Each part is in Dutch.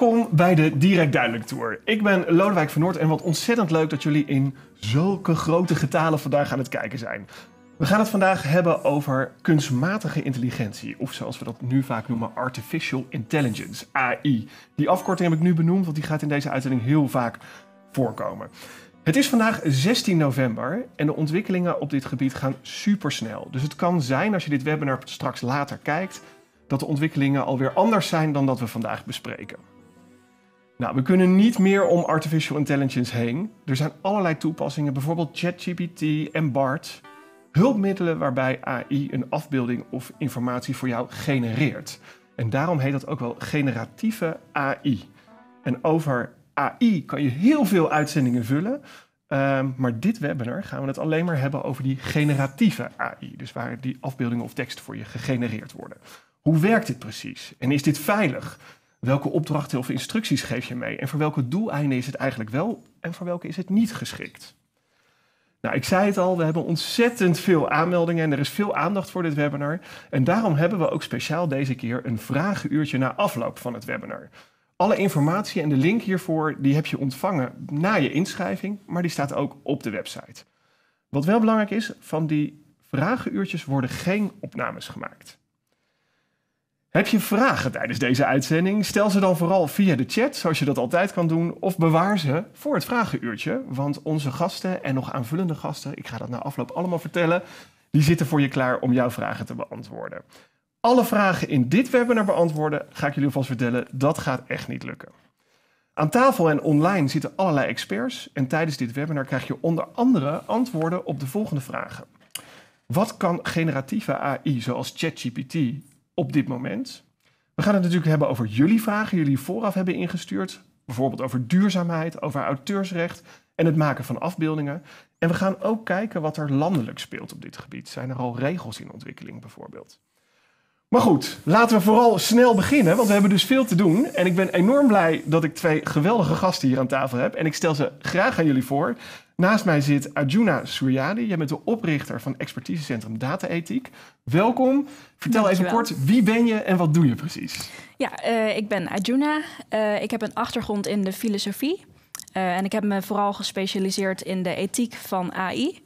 Welkom bij de Direct Duidelijk Tour. Ik ben Lodewijk van Noord en wat ontzettend leuk dat jullie in zulke grote getalen vandaag aan het kijken zijn. We gaan het vandaag hebben over kunstmatige intelligentie, of zoals we dat nu vaak noemen, artificial intelligence, AI. Die afkorting heb ik nu benoemd, want die gaat in deze uitzending heel vaak voorkomen. Het is vandaag 16 november en de ontwikkelingen op dit gebied gaan supersnel. Dus het kan zijn, als je dit webinar straks later kijkt, dat de ontwikkelingen alweer anders zijn dan dat we vandaag bespreken. Nou, we kunnen niet meer om artificial intelligence heen. Er zijn allerlei toepassingen, bijvoorbeeld ChatGPT en BART. Hulpmiddelen waarbij AI een afbeelding of informatie voor jou genereert. En daarom heet dat ook wel generatieve AI. En over AI kan je heel veel uitzendingen vullen. Ehm, maar dit webinar gaan we het alleen maar hebben over die generatieve AI. Dus waar die afbeeldingen of teksten voor je gegenereerd worden. Hoe werkt dit precies? En is dit veilig? welke opdrachten of instructies geef je mee? En voor welke doeleinden is het eigenlijk wel en voor welke is het niet geschikt? Nou, ik zei het al, we hebben ontzettend veel aanmeldingen en er is veel aandacht voor dit webinar. En daarom hebben we ook speciaal deze keer een vragenuurtje na afloop van het webinar. Alle informatie en de link hiervoor die heb je ontvangen na je inschrijving, maar die staat ook op de website. Wat wel belangrijk is, van die vragenuurtjes worden geen opnames gemaakt. Heb je vragen tijdens deze uitzending? Stel ze dan vooral via de chat, zoals je dat altijd kan doen, of bewaar ze voor het vragenuurtje. Want onze gasten en nog aanvullende gasten, ik ga dat na afloop allemaal vertellen, die zitten voor je klaar om jouw vragen te beantwoorden. Alle vragen in dit webinar beantwoorden, ga ik jullie alvast vertellen, dat gaat echt niet lukken. Aan tafel en online zitten allerlei experts en tijdens dit webinar krijg je onder andere antwoorden op de volgende vragen. Wat kan generatieve AI zoals ChatGPT op dit moment. We gaan het natuurlijk hebben over jullie vragen, jullie vooraf hebben ingestuurd. Bijvoorbeeld over duurzaamheid, over auteursrecht en het maken van afbeeldingen. En we gaan ook kijken wat er landelijk speelt op dit gebied. Zijn er al regels in ontwikkeling bijvoorbeeld? Maar goed, laten we vooral snel beginnen, want we hebben dus veel te doen. En ik ben enorm blij dat ik twee geweldige gasten hier aan tafel heb. En ik stel ze graag aan jullie voor. Naast mij zit Arjuna Suryadi. Jij bent de oprichter van expertisecentrum Dataethiek. Welkom. Vertel even kort, wie ben je en wat doe je precies? Ja, eh, ik ben Arjuna. Eh, ik heb een achtergrond in de filosofie. Eh, en ik heb me vooral gespecialiseerd in de ethiek van AI.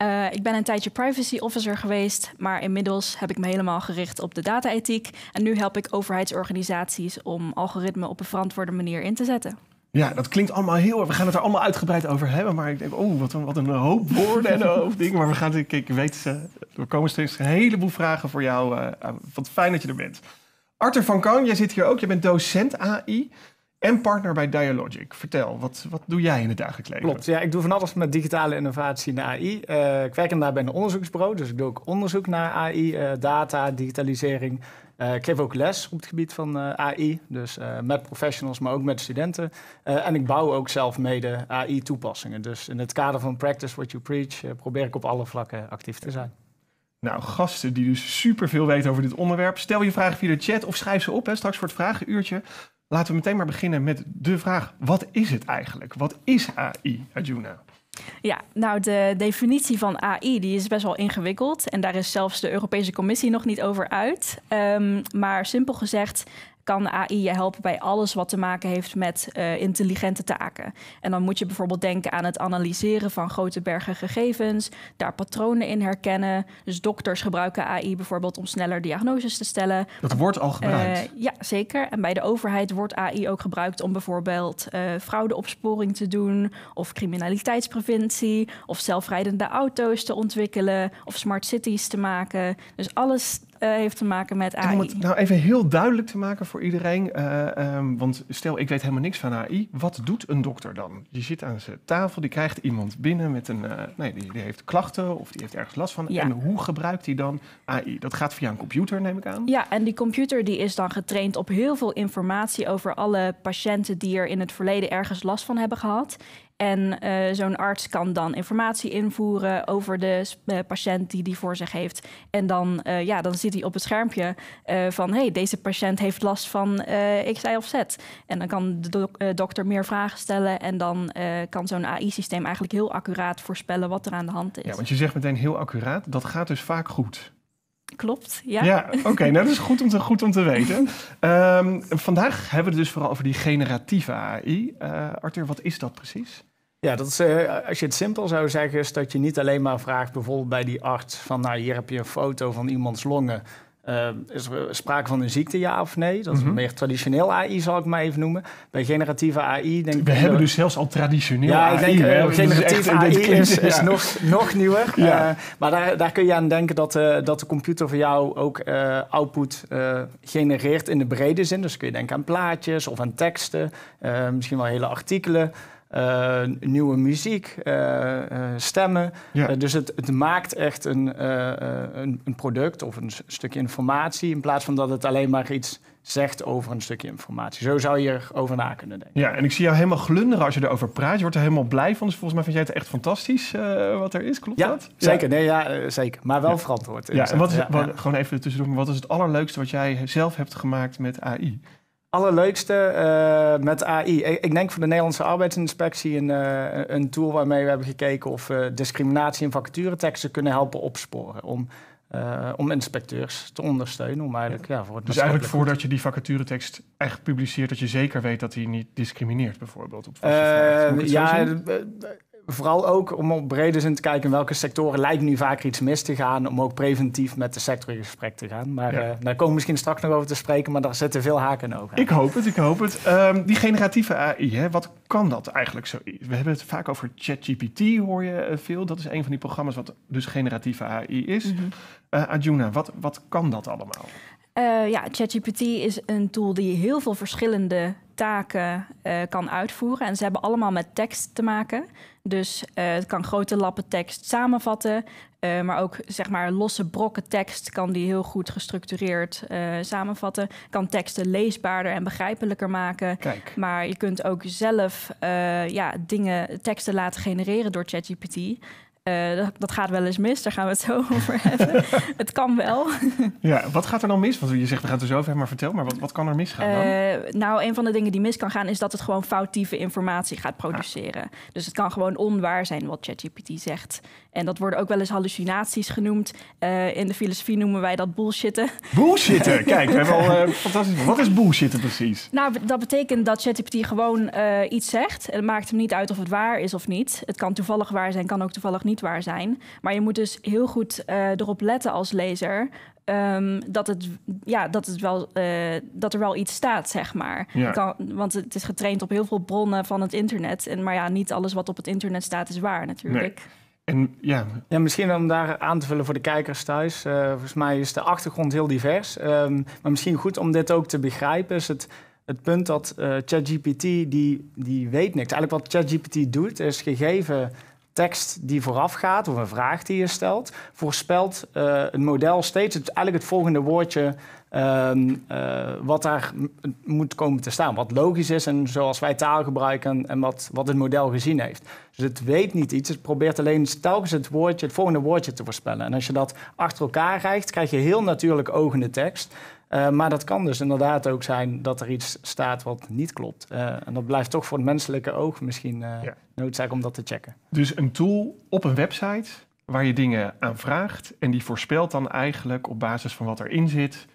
Eh, ik ben een tijdje privacy officer geweest, maar inmiddels heb ik me helemaal gericht op de data-ethiek. En nu help ik overheidsorganisaties om algoritmen op een verantwoorde manier in te zetten. Ja, dat klinkt allemaal heel. We gaan het er allemaal uitgebreid over hebben. Maar ik denk, oh, wat een, wat een hoop woorden en een hoop dingen. Maar we gaan, ik, ik weet, ze, er komen steeds een heleboel vragen voor jou. Uh, wat fijn dat je er bent. Arthur van Kan, jij zit hier ook. Je bent docent AI en partner bij Dialogic. Vertel, wat, wat doe jij in het dagelijks leven? Klopt, ja, ik doe van alles met digitale innovatie naar AI. Eh, ik werk inderdaad bij een onderzoeksbureau, dus ik doe ook onderzoek naar AI, eh, data, digitalisering. Eh, ik geef ook les op het gebied van AI, dus met professionals, maar ook met studenten. en ik bouw ook zelf mede AI-toepassingen. Dus in het kader van Practice What You Preach probeer ik op alle vlakken actief te zijn. Nou, gasten die dus superveel weten over dit onderwerp. Stel je vragen via de chat of schrijf ze op, hè, straks voor het vragenuurtje. Laten we meteen maar beginnen met de vraag: wat is het eigenlijk? Wat is AI, Arjuna? Ja, nou de definitie van AI die is best wel ingewikkeld en daar is zelfs de Europese Commissie nog niet over uit. Ehm, maar simpel gezegd, kan AI je helpen bij alles wat te maken heeft met eh, intelligente taken. En dan moet je bijvoorbeeld denken aan het analyseren van grote bergen gegevens, daar patronen in herkennen. Dus dokters gebruiken AI bijvoorbeeld om sneller diagnoses te stellen. Dat wordt al eh, gebruikt. Uh, ja, zeker. En bij de overheid wordt AI ook gebruikt om bijvoorbeeld eh, fraudeopsporing te doen, of criminaliteitspreventie, of zelfrijdende auto's te ontwikkelen, of smart cities te maken. Dus alles eh, heeft te maken met AI. om het nou even heel duidelijk te maken voor iedereen, eh, ehm, want stel ik weet helemaal niks van AI, wat doet een dokter dan? Je zit aan zijn tafel, die krijgt iemand binnen met een, eh, nee, die, die, heeft klachten of die heeft ergens last van. Ja. En hoe gebruikt hij dan AI? Dat gaat via een computer, neem ik aan. Ja, en die computer die is dan getraind op heel veel informatie over alle patiënten die er in het verleden ergens last van hebben gehad. En eh, zo'n arts kan dan informatie invoeren over de eh, patiënt die die voor zich heeft. En dan, eh, ja, dan zit hij op het schermpje van... hey, deze patiënt heeft last van X, Y of Z. En dan kan de dokter meer vragen stellen... en dan kan zo'n AI-systeem eigenlijk heel accuraat voorspellen wat er aan de hand is. Ja, want je zegt meteen heel accuraat. Dat gaat dus vaak goed. Klopt, ja. Ja, oké, nou dat is goed om te, goed om te weten. Ehm, vandaag hebben we het dus vooral over die generatieve AI. Arthur, wat is dat precies? Ja, dat is, eh, als je het simpel zou zeggen, is dat je niet alleen maar vraagt bijvoorbeeld bij die arts van nou hier heb je een foto van iemands longen. Eh, is er sprake van een ziekte, ja of nee? Dat is mhm. meer traditioneel AI, zal ik maar even noemen. Bij generatieve AI denk ik... We hebben dus zelfs al traditioneel AI. Ja, eh, generatieve AI is, nog, nog nieuwer. maar daar, daar kun je aan denken dat, dat de computer voor jou ook output genereert in de brede zin. Dus kun je denken aan plaatjes of aan teksten, misschien wel hele artikelen. Eh, nieuwe muziek, eh, eh, stemmen. dus het, het, maakt echt een, een, een, product of een stukje informatie... in plaats van dat het alleen maar iets zegt over een stukje informatie. Zo zou je erover na kunnen denken. Ja, en ik zie jou helemaal glunderen als je erover praat. Je wordt er helemaal blij van. Dus volgens mij vind jij het echt fantastisch wat er is. Klopt ja, dat? Zeker. Nee, ja, zeker. Maar wel verantwoord. Ja, en wat, is, wat gewoon even tussendoor. Wat is het allerleukste wat jij zelf hebt gemaakt met AI? allerleukste eh, met AI. Ik, denk voor de Nederlandse arbeidsinspectie een, eh, een tool waarmee we hebben gekeken of we discriminatie in vacatureteksten kunnen helpen opsporen. Om, eh, om inspecteurs te ondersteunen. Om eigenlijk, ja. voor dus eigenlijk voordat je die vacaturetekst echt publiceert, dat je zeker weet dat hij niet discrimineert, bijvoorbeeld. Op ja, vooral ook om op brede zin te kijken in welke sectoren lijkt nu vaker iets mis te gaan. Om ook preventief met de sector in gesprek te gaan. Maar eh, daar komen we misschien straks nog over te spreken, maar daar zitten veel haken over. Ik hoop het, ik hoop het. Ehm, die generatieve AI, hè, wat kan dat eigenlijk zo? We hebben het vaak over ChatGPT, hoor je eh, veel. Dat is een van die programma's wat dus generatieve AI is. Mm Arjuna, wat, wat kan dat allemaal? ja, ChatGPT is een tool die heel veel verschillende taken kan uitvoeren. En ze hebben allemaal met tekst te maken. Dus eh, het kan grote lappen tekst samenvatten, eh, maar ook zeg maar losse brokken tekst kan die heel goed gestructureerd eh, samenvatten. Kan teksten leesbaarder en begrijpelijker maken. Kijk. Maar je kunt ook zelf ja, dingen, teksten laten genereren door ChatGPT. Eh, dat, gaat wel eens mis, daar gaan we het zo over hebben. het kan wel. ja, wat gaat er dan mis? Want je zegt, we gaan het er zo over hebben, maar vertel maar, wat, wat kan er misgaan dan? Eh, nou, een van de dingen die mis kan gaan is dat het gewoon foutieve informatie gaat produceren. Ah. Dus het kan gewoon onwaar zijn wat ChatGPT zegt. En dat worden ook wel eens hallucinaties genoemd. Eh, in de filosofie noemen wij dat bullshitten. Bullshitten? Kijk, we hebben al fantastisch. Wat is bullshitten precies? Nou, dat betekent dat ChatGPT gewoon iets zegt. Het maakt hem niet uit of het waar is of niet. Het kan toevallig waar zijn, kan ook toevallig niet niet waar zijn. Maar je moet dus heel goed eh, erop letten als lezer. Ehm, dat, het, ja, dat, het wel, eh, dat er wel iets staat, zeg maar. Ja. Kan, want het is getraind op heel veel bronnen van het internet. En, maar ja, niet alles wat op het internet staat is waar natuurlijk. En, ja. ja. misschien om daar aan te vullen voor de kijkers thuis. Eh, volgens mij is de achtergrond heel divers. Ehm, maar misschien goed om dit ook te begrijpen is het, het punt dat uh, ChatGPT, die, die weet niks. Eigenlijk wat ChatGPT doet is gegeven tekst die vooraf gaat, of een vraag die je stelt, voorspelt uh, eh, het model steeds het, eigenlijk het volgende woordje ehm, eh, wat daar moet komen te staan. Wat logisch is en zoals wij taal gebruiken en wat, wat het model gezien heeft. Dus het weet niet iets, het probeert alleen telkens het, woordje, het volgende woordje te voorspellen. En als je dat achter elkaar krijgt, krijg je heel natuurlijk de tekst. Eh, maar dat kan dus inderdaad ook zijn dat er iets staat wat niet klopt. Eh, en dat blijft toch voor het menselijke oog misschien uh, noodzaak om dat te checken. Dus een tool op een website waar je dingen aan vraagt en die voorspelt dan eigenlijk op basis van wat erin zit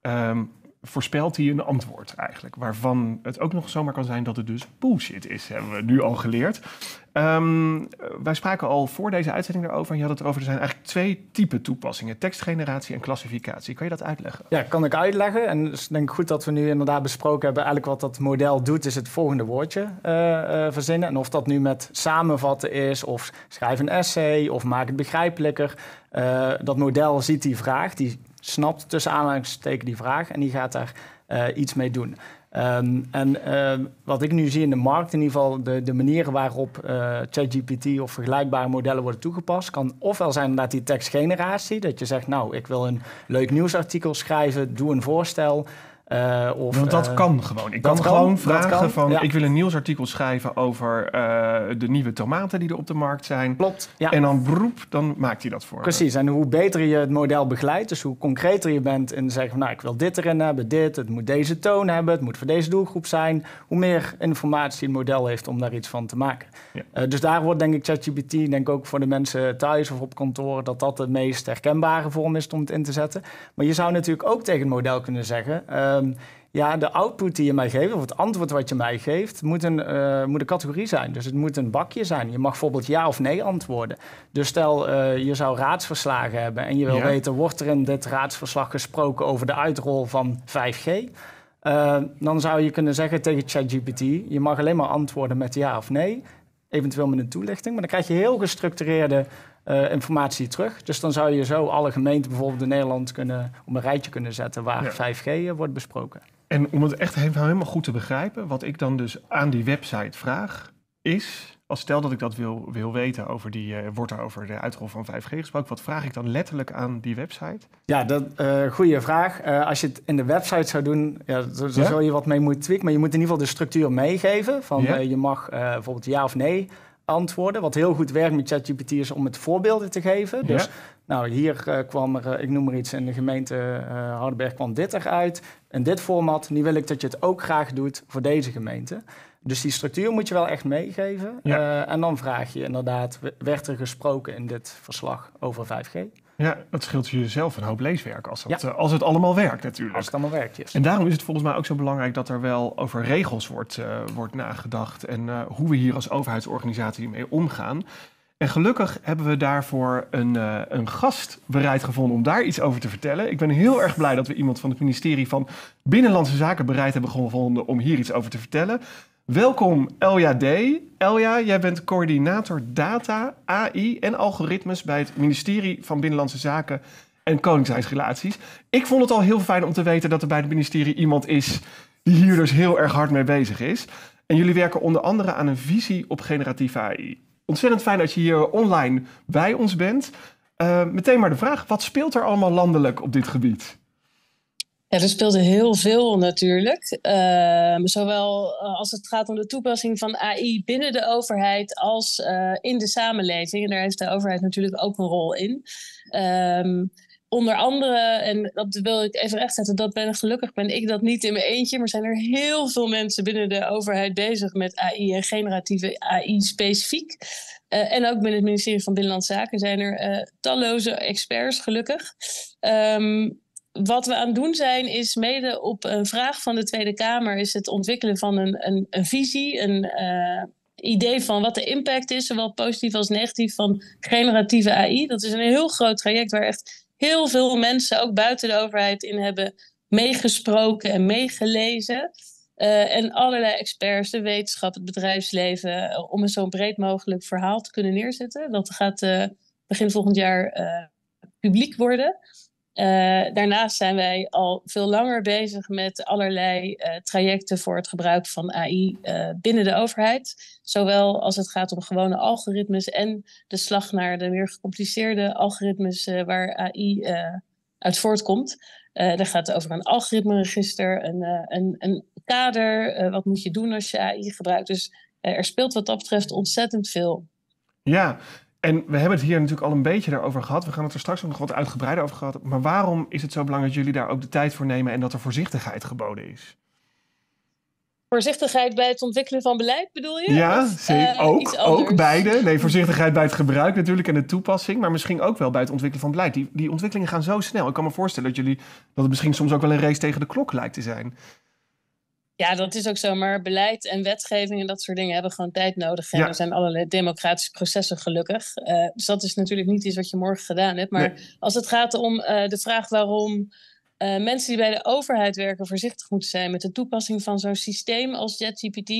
ehm, voorspelt hij een antwoord eigenlijk. Waarvan het ook nog zomaar kan zijn dat het dus bullshit is, hebben we nu al geleerd. Um, wij spraken al voor deze uitzending daarover. En je had het erover er zijn eigenlijk twee typen toepassingen. Tekstgeneratie en klassificatie. Kan je dat uitleggen? Ja, kan ik uitleggen. En dus denk ik goed dat we nu inderdaad besproken hebben... eigenlijk wat dat model doet, is het volgende woordje eh, eh, verzinnen. En of dat nu met samenvatten is, of schrijf een essay... of maak het begrijpelijker. Eh, dat model ziet die vraag, die snapt tussen aanhalingstekens die vraag en die gaat daar eh, iets mee doen. Ehm, en ehm, wat ik nu zie in de markt, in ieder geval de, de manieren waarop uh, ChatGPT of vergelijkbare modellen worden toegepast, kan ofwel zijn dat die tekstgeneratie, dat je zegt, nou, ik wil een leuk nieuwsartikel schrijven, doe een voorstel. Uh, of, Want dat eh, kan gewoon. Ik kan, gewoon vragen van... ik wil een nieuwsartikel schrijven over eh, de nieuwe tomaten die er op de markt zijn. Klopt, En dan broep, dan maakt hij dat voor Precies, en hoe beter je het model begeleidt... dus hoe concreter je bent in zeggen van... nou, ik wil dit erin hebben, dit, het moet deze toon hebben... het moet voor deze doelgroep zijn... hoe meer informatie het model heeft om daar iets van te maken. dus daar wordt denk ik ChatGPT, denk ook voor de mensen thuis of op kantoor... dat dat de meest herkenbare vorm is om het in te zetten. Maar je zou natuurlijk ook tegen het model kunnen zeggen Ehm, ja, de output die je mij geeft, of het antwoord wat je mij geeft, moet een, eh, moet een categorie zijn. Dus het moet een bakje zijn. Je mag bijvoorbeeld ja of nee antwoorden. Dus stel, eh, je zou raadsverslagen hebben en je wil weten, wordt er in dit raadsverslag gesproken over de uitrol van 5G? Ehm, dan zou je kunnen zeggen tegen ChatGPT, je mag alleen maar antwoorden met ja of nee, eventueel met een toelichting. Maar dan krijg je heel gestructureerde eh, informatie terug. Dus dan zou je zo alle gemeenten bijvoorbeeld in Nederland kunnen, op een rijtje kunnen zetten waar 5G eh, wordt besproken. En om het echt helemaal goed te begrijpen, wat ik dan dus aan die website vraag, is, als stel dat ik dat wil, wil weten over die, eh, wordt er over de uitrol van 5G gesproken, wat vraag ik dan letterlijk aan die website? Ja, dat goede vraag. als je het in de website zou doen, ja, zou je wat mee moeten tweaken, maar je moet in ieder geval de structuur meegeven. Van je mag bijvoorbeeld ja of nee antwoorden. Wat heel goed werkt met ChatGPT is om het voorbeelden te geven. Dus nou, hier eh, kwam er, eh, ik noem maar iets, in de gemeente eh, Hardenberg kwam dit eruit. En dit format, nu wil ik dat je het ook graag doet voor deze gemeente. Dus die structuur moet je wel echt meegeven. en dan vraag je inderdaad, werd er gesproken in dit verslag over 5G? Ja, dat scheelt jezelf een hoop leeswerk als, dat, eh, als het allemaal werkt natuurlijk. Als het allemaal werkt, En daarom is het volgens mij ook zo belangrijk dat er wel over regels wordt, eh, wordt nagedacht en eh, hoe we hier als overheidsorganisatie mee omgaan. En gelukkig hebben we daarvoor een, een gast bereid gevonden om daar iets over te vertellen. Ik ben heel erg blij dat we iemand van het ministerie van Binnenlandse Zaken bereid hebben gevonden om hier iets over te vertellen. Welkom Elja D. Elja, jij bent coördinator data, AI en algoritmes bij het ministerie van Binnenlandse Zaken en Koninkrijksrelaties. Ik vond het al heel fijn om te weten dat er bij het ministerie iemand is die hier dus heel erg hard mee bezig is. En jullie werken onder andere aan een visie op generatieve AI. Ontzettend fijn dat je hier online bij ons bent. Eh, meteen maar de vraag, wat speelt er allemaal landelijk op dit gebied? Ja, er speelde heel veel natuurlijk. Ehm, zowel eh, als het gaat om de toepassing van AI binnen de overheid als eh, in de samenleving. En daar heeft de overheid natuurlijk ook een rol in. Ehm, onder andere, en dat wil ik even rechtzetten, dat ben gelukkig ben ik dat niet in mijn eentje, maar zijn er heel veel mensen binnen de overheid bezig met AI en generatieve AI specifiek. Eh, en ook binnen het ministerie van Binnenlandse Zaken zijn er talloze experts, gelukkig. Um, wat we aan het doen zijn, is mede op een vraag van de Tweede Kamer, is het ontwikkelen van een, een, een visie, een eh, idee van wat de impact is, zowel positief als negatief, van generatieve AI. Dat is een heel groot traject waar echt heel veel mensen, ook buiten de overheid, in hebben meegesproken en meegelezen. Eh, en allerlei experts, de wetenschap, het bedrijfsleven, eh, om een zo breed mogelijk verhaal te kunnen neerzetten. Dat gaat begin volgend jaar publiek worden. Eh, daarnaast zijn wij al veel langer bezig met allerlei eh, trajecten voor het gebruik van AI eh, binnen de overheid. Zowel als het gaat om gewone algoritmes en de slag naar de meer gecompliceerde algoritmes waar AI uit voortkomt. daar gaat over een algoritmeregister, een, een, een kader, wat moet je doen als je AI gebruikt. Dus er speelt wat dat betreft ontzettend veel. Ja, en we hebben het hier natuurlijk al een beetje daarover gehad. We gaan het er straks ook nog wat uitgebreider over gehad. Maar waarom is het zo belangrijk dat jullie daar ook de tijd voor nemen en dat er voorzichtigheid geboden is? Voorzichtigheid bij het ontwikkelen van beleid bedoel je? Ja, zeker. Eh, ook, ook beide. Nee, voorzichtigheid bij het gebruik natuurlijk en de toepassing. Maar misschien ook wel bij het ontwikkelen van beleid. Die, die ontwikkelingen gaan zo snel. Ik kan me voorstellen dat, jullie, dat het misschien soms ook wel een race tegen de klok lijkt te zijn. Ja, dat is ook zo. Maar beleid en wetgeving en dat soort dingen hebben gewoon tijd nodig. En er zijn allerlei democratische processen gelukkig. Eh, dus dat is natuurlijk niet iets wat je morgen gedaan hebt. Maar als het gaat om eh, de vraag waarom eh, mensen die bij de overheid werken voorzichtig moeten zijn met de toepassing van zo'n systeem als JetGPT.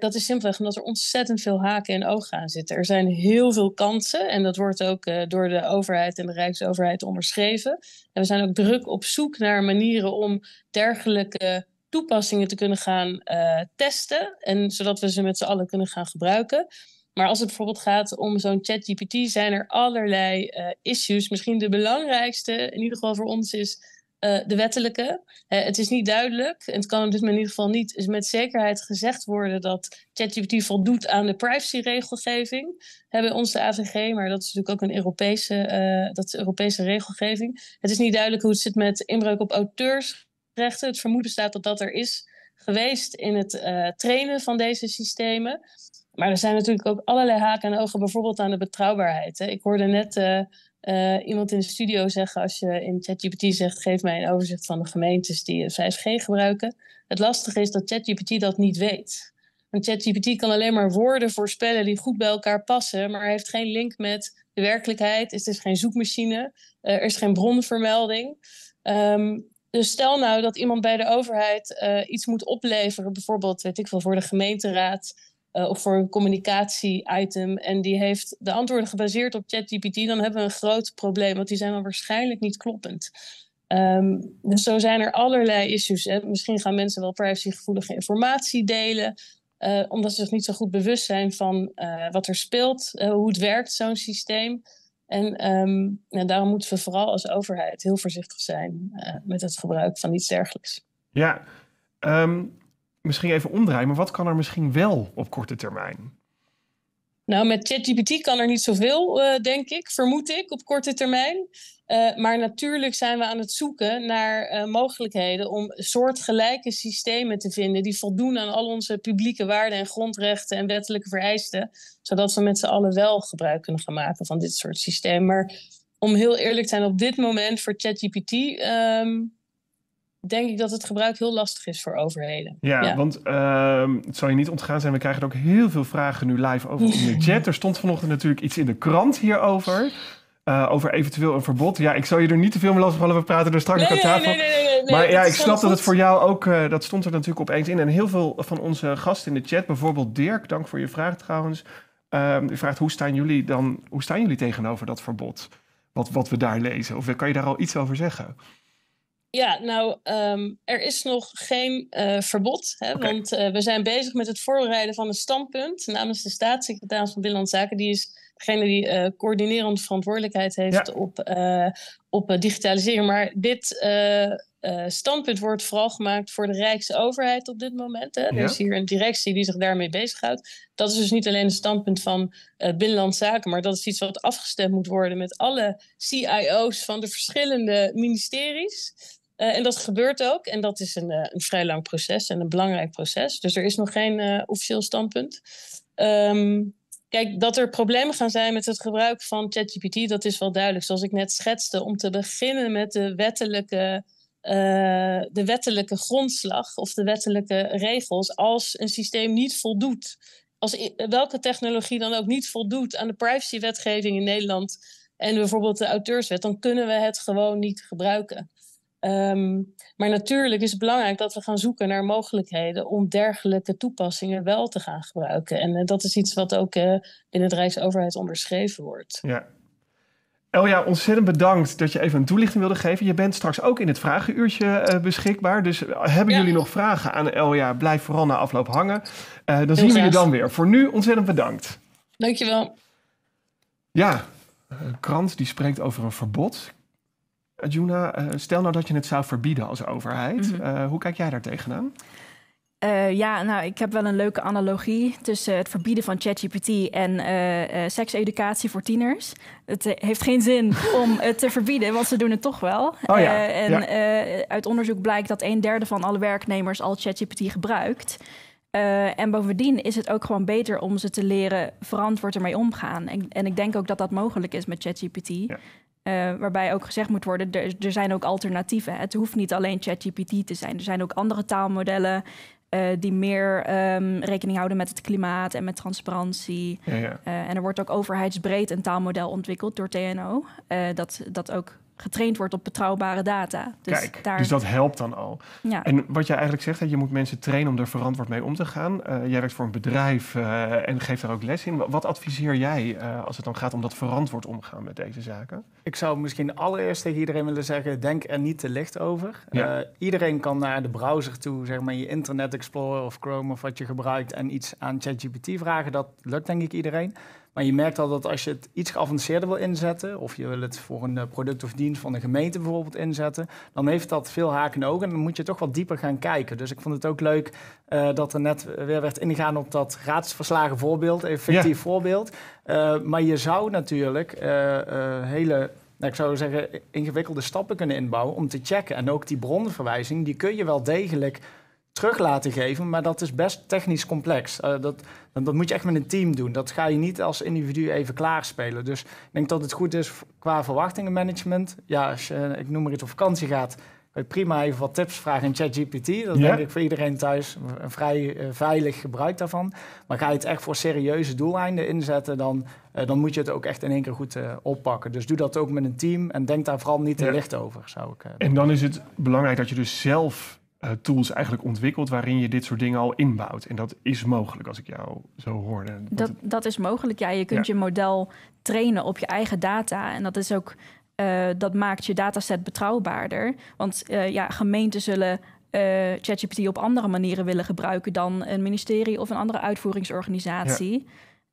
dat is simpelweg omdat er ontzettend veel haken en ogen aan zitten. Er zijn heel veel kansen en dat wordt ook door de overheid en de Rijksoverheid onderschreven. En we zijn ook druk op zoek naar manieren om dergelijke toepassingen te kunnen gaan eh, testen. En zodat we ze met z'n allen kunnen gaan gebruiken. Maar als het bijvoorbeeld gaat om zo'n ChatGPT, zijn er allerlei eh, issues. Misschien de belangrijkste, in ieder geval voor ons, is eh, de wettelijke. het is niet duidelijk. Het kan dus in ieder geval niet met zekerheid gezegd worden dat ChatGPT voldoet aan de privacyregelgeving. Hebben ons de AVG, maar dat is natuurlijk ook een Europese, dat is Europese regelgeving. Het is niet duidelijk hoe het zit met inbreuk op auteurs rechten. Het vermoeden staat dat dat er is geweest in het eh, trainen van deze systemen. Maar er zijn natuurlijk ook allerlei haken en ogen, bijvoorbeeld aan de betrouwbaarheid. Hè. Ik hoorde net eh, eh, iemand in de studio zeggen: als je in ChatGPT zegt, geef mij een overzicht van de gemeentes die 5G gebruiken. Het lastige is dat ChatGPT dat niet weet. Want ChatGPT kan alleen maar woorden voorspellen die goed bij elkaar passen, maar heeft geen link met de werkelijkheid. Het is geen zoekmachine, er is geen bronvermelding. Ehm, dus stel nou dat iemand bij de overheid eh, iets moet opleveren, bijvoorbeeld, weet ik veel, voor de gemeenteraad eh, of voor een communicatie-item. En die heeft de antwoorden gebaseerd op ChatGPT, dan hebben we een groot probleem, want die zijn dan waarschijnlijk niet kloppend. Ehm, dus zo zijn er allerlei issues. Hè. Misschien gaan mensen wel privacygevoelige informatie delen, eh, omdat ze zich niet zo goed bewust zijn van wat er speelt, hoe het werkt, zo'n systeem. En ehm, nou, daarom moeten we vooral als overheid heel voorzichtig zijn eh, met het gebruik van iets dergelijks. Ja, ehm, misschien even omdraaien, maar wat kan er misschien wel op korte termijn? Nou, met ChatGPT kan er niet zoveel, eh, denk ik, vermoed ik, op korte termijn. Eh, maar natuurlijk zijn we aan het zoeken naar eh, mogelijkheden om soortgelijke systemen te vinden die voldoen aan al onze publieke waarden en grondrechten en wettelijke vereisten, zodat we met z'n allen wel gebruik kunnen gaan maken van dit soort systemen. Maar om heel eerlijk te zijn, op dit moment voor ChatGPT um, denk ik dat het gebruik heel lastig is voor overheden. Ja, want ehm, het zal je niet ontgaan zijn, we krijgen er ook heel veel vragen nu live over in de chat. Er stond vanochtend natuurlijk iets in de krant hierover. Eh, over eventueel een verbod. Ja, ik zal je er niet te veel mee lastigvallen. We praten er dus straks nee, aan nee, tafel. Nee, maar ja, ik snap dat het voor jou ook... Eh, dat stond er natuurlijk opeens in. En heel veel van onze gasten in de chat... bijvoorbeeld Dirk, dank voor je vraag trouwens. Uh, die vraagt, hoe staan jullie dan... hoe staan jullie tegenover dat verbod? Wat, wat we daar lezen? Of kan je daar al iets over zeggen? Ja, nou, ehm, er is nog geen eh, verbod. Hè, Want we zijn bezig met het voorbereiden van een standpunt namens de staatssecretaris van Binnenlandse Zaken. Die is degene die uh, eh, coördinerend verantwoordelijkheid heeft op, uh, op eh, digitalisering. Maar dit standpunt wordt vooral gemaakt voor de Rijksoverheid op dit moment. Hè. Er is hier een directie die zich daarmee bezighoudt. Dat is dus niet alleen het standpunt van binnenlandzaken, Zaken, maar dat is iets wat afgestemd moet worden met alle CIO's van de verschillende ministeries. en dat gebeurt ook. En dat is een, een, vrij lang proces en een belangrijk proces. Dus er is nog geen officieel standpunt. Ehm, Kijk, dat er problemen gaan zijn met het gebruik van ChatGPT, dat is wel duidelijk. Zoals ik net schetste, om te beginnen met de wettelijke, eh, de wettelijke grondslag of de wettelijke regels. Als een systeem niet voldoet, als welke technologie dan ook niet voldoet aan de privacywetgeving in Nederland en bijvoorbeeld de auteurswet, dan kunnen we het gewoon niet gebruiken. Ehm, maar natuurlijk is het belangrijk dat we gaan zoeken naar mogelijkheden om dergelijke toepassingen wel te gaan gebruiken. En eh, dat is iets wat ook uh, eh, binnen Rijksoverheid onderschreven wordt. Ja. Elja, ontzettend bedankt dat je even een toelichting wilde geven. Je bent straks ook in het vragenuurtje eh, beschikbaar. Dus hebben jullie nog vragen aan Elja, blijf vooral na afloop hangen. dan zien we je dan weer. Voor nu ontzettend bedankt. Dankjewel. Ja, een krant die spreekt over een verbod. Juna, eh, stel nou dat je het zou verbieden als overheid. Mhm. Eh, hoe kijk jij daar tegenaan? Eh, ja, nou, ik heb wel een leuke analogie tussen het verbieden van ChatGPT en uh, sekseducatie voor tieners. Het heeft geen zin om het te verbieden, want ze doen het toch wel. Oh, ja. en uit onderzoek blijkt dat een derde van alle werknemers al ChatGPT gebruikt. en bovendien is het ook gewoon beter om ze te leren verantwoord ermee omgaan. En, en ik denk ook dat dat mogelijk is met ChatGPT. Eh, waarbij ook gezegd moet worden, er, er zijn ook alternatieven. Het hoeft niet alleen ChatGPT te zijn. Er zijn ook andere taalmodellen eh, die meer ehm, rekening houden met het klimaat en met transparantie. Eh, en er wordt ook overheidsbreed een taalmodel ontwikkeld door TNO. dat, dat ook getraind wordt op betrouwbare data. Dus Kijk, dus dat helpt dan al. En wat jij eigenlijk zegt, dat je moet mensen trainen om er verantwoord mee om te gaan. Eh, jij werkt voor een bedrijf eh, en geeft daar ook les in. Wat adviseer jij eh, als het dan gaat om dat verantwoord omgaan met deze zaken? Ik zou misschien allereerst tegen iedereen willen zeggen, denk er niet te licht over. iedereen kan naar de browser toe, zeg maar je Internet Explorer of Chrome of wat je gebruikt en iets aan ChatGPT vragen. Dat lukt denk ik iedereen. Maar je merkt al dat als je het iets geavanceerder wil inzetten, of je wil het voor een eh, product of dienst van de gemeente bijvoorbeeld inzetten, dan heeft dat veel haken en ogen en dan moet je toch wat dieper gaan kijken. Dus ik vond het ook leuk eh, dat er net weer werd ingegaan op dat raadsverslagen voorbeeld, effectief voorbeeld. Eh, maar je zou natuurlijk hele nou, ik zou zeggen, ingewikkelde stappen kunnen inbouwen om te checken. En ook die bronverwijzing, die kun je wel degelijk terug laten geven. Maar dat is best technisch complex. Uh, dat, dat moet je echt met een team doen. Dat ga je niet als individu even klaarspelen. Dus ik denk dat het goed is qua verwachtingenmanagement. Ja, als je, ik noem maar iets, op vakantie gaat... kan je prima even wat tips vragen in ChatGPT. Dat denk ik voor iedereen thuis een vrij eh, veilig gebruik daarvan. Maar ga je het echt voor serieuze doeleinden inzetten... dan, eh, dan moet je het ook echt in één keer goed oppakken. Dus doe dat ook met een team en denk daar vooral niet te licht over, zou ik En dan is het belangrijk dat je dus zelf eh, tools eigenlijk ontwikkeld waarin je dit soort dingen al inbouwt. En dat is mogelijk, als ik jou zo hoorde. Dat, dat is mogelijk, ja. Je kunt je model trainen op je eigen data. En dat is ook, eh, dat maakt je dataset betrouwbaarder. Want eh, ja, gemeenten zullen ChatGPT op andere manieren willen gebruiken dan een ministerie of een andere uitvoeringsorganisatie.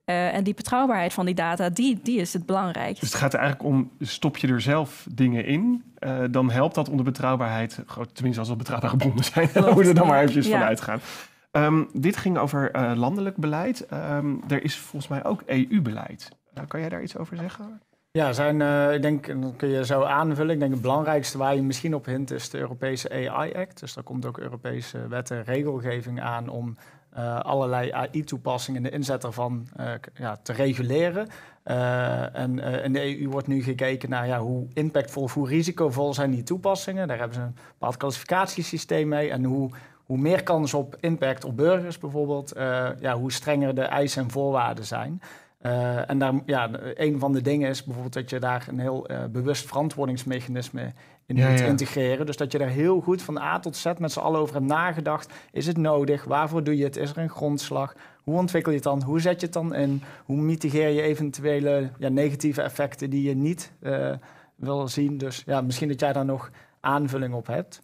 Eh, en die betrouwbaarheid van die data, die, die is het belangrijk. Dus het gaat eigenlijk om, stop je er zelf dingen in, eh, dan helpt dat om de betrouwbaarheid, oh, tenminste als we betrouwbaar gebonden zijn, Moeten we er dan maar eventjes ja. van uitgaan. Ehm, dit ging over eh, landelijk beleid. Ehm, er is volgens mij ook EU-beleid. kan jij daar iets over zeggen? Ja, zijn, ik denk, dat kun je zo aanvullen. Ik denk het belangrijkste waar je misschien op hint is de Europese AI Act. Dus daar komt ook Europese wet en regelgeving aan om eh, allerlei AI-toepassingen en de inzet ervan eh, ja, te reguleren. Eh, en in de EU wordt nu gekeken naar ja, hoe impactvol of hoe risicovol zijn die toepassingen. Daar hebben ze een bepaald klassificatiesysteem mee. En hoe, hoe meer kans op impact op burgers bijvoorbeeld, ja, hoe strenger de eisen en voorwaarden zijn. en daar, ja, een van de dingen is bijvoorbeeld dat je daar een heel bewust verantwoordingsmechanisme in het integreren. Dus dat je daar heel goed van A tot Z met z'n allen over hebt nagedacht. Is het nodig? Waarvoor doe je het? Is er een grondslag? Hoe ontwikkel je het dan? Hoe zet je het dan in? Hoe mitigeer je eventuele ja, negatieve effecten die je niet eh, wil zien? Dus ja, misschien dat jij daar nog aanvulling op hebt.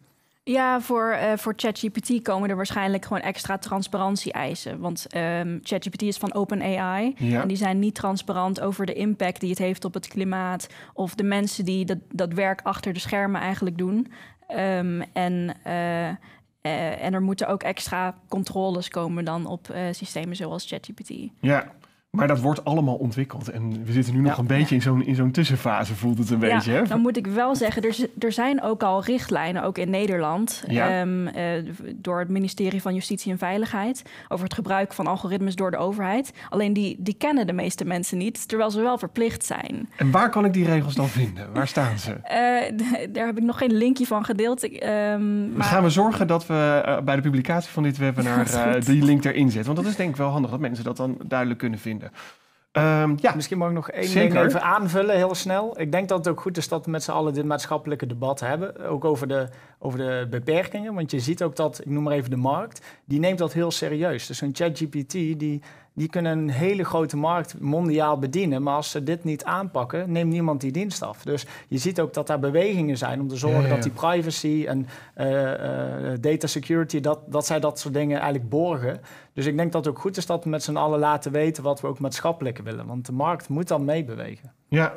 Ja, voor, eh, voor ChatGPT komen er waarschijnlijk gewoon extra transparantie-eisen. Want ehm, ChatGPT is van OpenAI. En die zijn niet transparant over de impact die het heeft op het klimaat. Of de mensen die dat, dat werk achter de schermen eigenlijk doen. Ehm, en, eh, eh, en er moeten ook extra controles komen dan op systemen zoals ChatGPT. Ja, maar dat wordt allemaal ontwikkeld. En we zitten nu nog een beetje in zo'n, in zo'n tussenfase, voelt het een beetje. Hè? Dan moet ik wel zeggen, er, er zijn ook al richtlijnen, ook in Nederland, ehm, eh, door het ministerie van Justitie en Veiligheid, over het gebruik van algoritmes door de overheid. Alleen die, die kennen de meeste mensen niet, terwijl ze wel verplicht zijn. En waar kan ik die regels dan vinden? Waar staan ze? Uh, daar heb ik nog geen linkje van gedeeld. Ehm, gaan we zorgen dat we eh, bij de publicatie van dit webinar die link erin zetten? Want dat is denk ik wel handig dat mensen dat dan duidelijk kunnen vinden. Ehm, ja. Misschien mag ik nog één ding even aanvullen, heel snel. Ik denk dat het ook goed is dat we met z'n allen dit maatschappelijke debat hebben. Ook over de, over de beperkingen. Want je ziet ook dat, ik noem maar even de markt, die neemt dat heel serieus. Dus een ChatGPT die die kunnen een hele grote markt mondiaal bedienen. Maar als ze dit niet aanpakken, neemt niemand die dienst af. Dus je ziet ook dat daar bewegingen zijn om te zorgen dat die privacy en eh, eh, data security, dat, dat zij dat soort dingen eigenlijk borgen. Dus ik denk dat het ook goed is dat we met z'n allen laten weten wat we ook maatschappelijk willen. Want de markt moet dan meebewegen. Ja,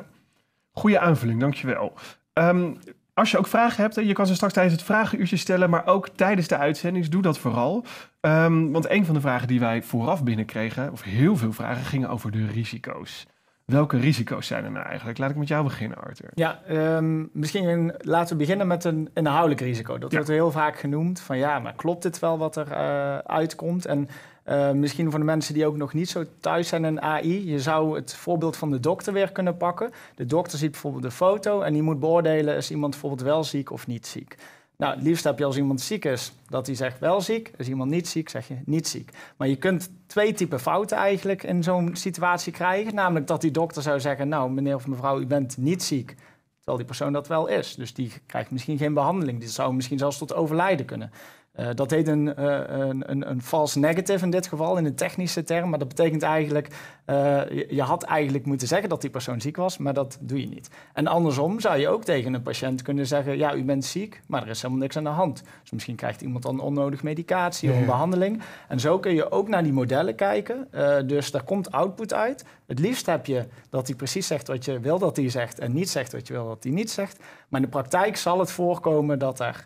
goede aanvulling, dankjewel. Um, als je ook vragen hebt, je kan ze straks tijdens het vragenuurtje stellen, maar ook tijdens de uitzending, dus doe dat vooral. Ehm, want een van de vragen die wij vooraf binnenkregen, of heel veel vragen, gingen over de risico's. Welke risico's zijn er nou eigenlijk? Laat ik met jou beginnen, Arthur. Ja, ehm, misschien laten we beginnen met een inhoudelijk risico. Dat wordt heel vaak genoemd. Van ja, maar klopt dit wel wat er eh, uitkomt? En eh, misschien voor de mensen die ook nog niet zo thuis zijn in AI. Je zou het voorbeeld van de dokter weer kunnen pakken. De dokter ziet bijvoorbeeld de foto en die moet beoordelen... is iemand bijvoorbeeld wel ziek of niet ziek. Nou, het liefst heb je als iemand ziek is, dat hij zegt wel ziek. Als iemand niet ziek, zeg je niet ziek. Maar je kunt twee typen fouten eigenlijk in zo'n situatie krijgen. Namelijk dat die dokter zou zeggen, nou meneer of mevrouw, u bent niet ziek. Terwijl die persoon dat wel is. Dus die krijgt misschien geen behandeling. Die zou misschien zelfs tot overlijden kunnen. Eh, dat heet een, eh, een, een, een, false negative in dit geval, in een technische term. Maar dat betekent eigenlijk, eh, je, had eigenlijk moeten zeggen dat die persoon ziek was, maar dat doe je niet. En andersom zou je ook tegen een patiënt kunnen zeggen, ja, u bent ziek, maar er is helemaal niks aan de hand. Dus misschien krijgt iemand dan onnodig medicatie of een behandeling. En zo kun je ook naar die modellen kijken. dus daar komt output uit. Het liefst heb je dat hij precies zegt wat je wil dat hij zegt en niet zegt wat je wil dat hij niet zegt. Maar in de praktijk zal het voorkomen dat er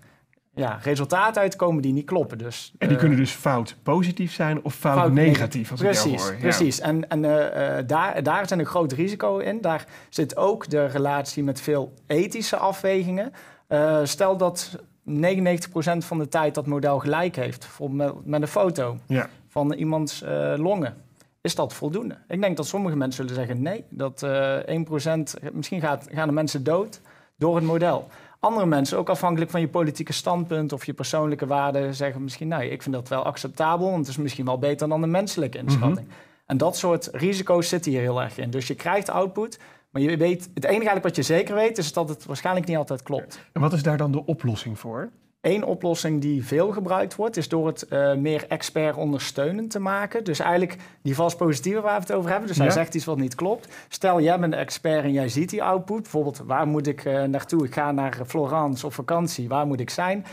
ja, resultaten uitkomen die niet kloppen. Dus, en die eh, kunnen dus fout positief zijn of fout, fout negatief, als precies, ik hoor. Precies, en, en eh, eh, daar, daar zit een groot risico in. Daar zit ook de relatie met veel ethische afwegingen. stel dat 99% van de tijd dat model gelijk heeft, bijvoorbeeld met, een foto van iemands longen. Is dat voldoende? Ik denk dat sommige mensen zullen zeggen nee. Dat 1%, misschien gaat, gaan de mensen dood door het model andere mensen, ook afhankelijk van je politieke standpunt of je persoonlijke waarden, zeggen misschien, nou, ik vind dat wel acceptabel, want het is misschien wel beter dan de menselijke mhm. inschatting. En dat soort risico's zitten hier heel erg in. Dus je krijgt output, maar je weet, het enige eigenlijk wat je zeker weet, is dat het waarschijnlijk niet altijd klopt. En wat is daar dan de oplossing voor? Eén oplossing die veel gebruikt wordt, is door het eh, meer expert ondersteunend te maken. Dus eigenlijk die vals positieve waar we het over hebben. Dus hij zegt iets wat niet klopt. Stel, jij bent een expert en jij ziet die output. Bijvoorbeeld, waar moet ik eh, naartoe? Ik ga naar Florence op vakantie. Waar moet ik zijn?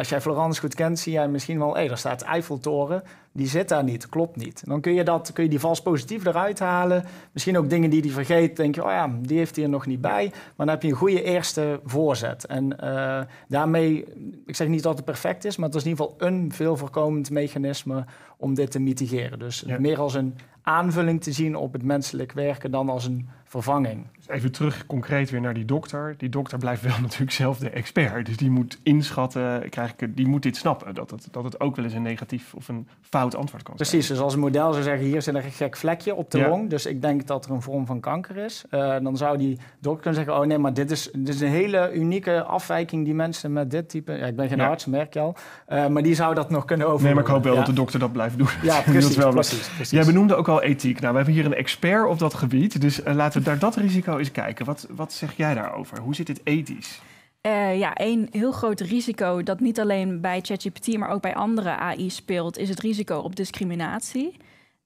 als jij Florence goed kent, zie jij misschien wel, hé, hey, daar staat Eiffeltoren, die zit daar niet, klopt niet. Dan kun je, dat, kun je die vals positief eruit halen. Misschien ook dingen die hij vergeet, denk je, oh ja, die heeft hij er nog niet bij. Maar dan heb je een goede eerste voorzet. En eh, daarmee, ik zeg niet dat het perfect is, maar het is in ieder geval een veel voorkomend mechanisme om dit te mitigeren. Dus meer als een aanvulling te zien op het menselijk werken dan als een vervanging. Dus even terug concreet weer naar die dokter. Die dokter blijft wel natuurlijk zelf de expert. Dus die moet inschatten, krijg ik, die moet dit snappen. Dat het, dat het ook wel eens een negatief of een fout antwoord kan zijn. Precies, dus als een model zou zeggen, hier zit een gek vlekje op de ja. long. Dus ik denk dat er een vorm van kanker is. Eh, dan zou die dokter kunnen zeggen, oh nee, maar dit is, dit is een hele unieke afwijking die mensen met dit type... Ja, ik ben geen arts, merk je al. Eh, maar die zou dat nog kunnen over. Nee, maar ik hoop wel dat de dokter dat blijft doen. Ja, precies, Jij benoemde ook al ethiek. Nou, we hebben hier een expert op dat gebied. Dus eh, laten we we naar dat risico eens kijken, wat, wat zeg jij daarover? Hoe zit het ethisch? Uh, ja, een heel groot risico dat niet alleen bij ChatGPT, maar ook bij andere AI speelt, is het risico op discriminatie.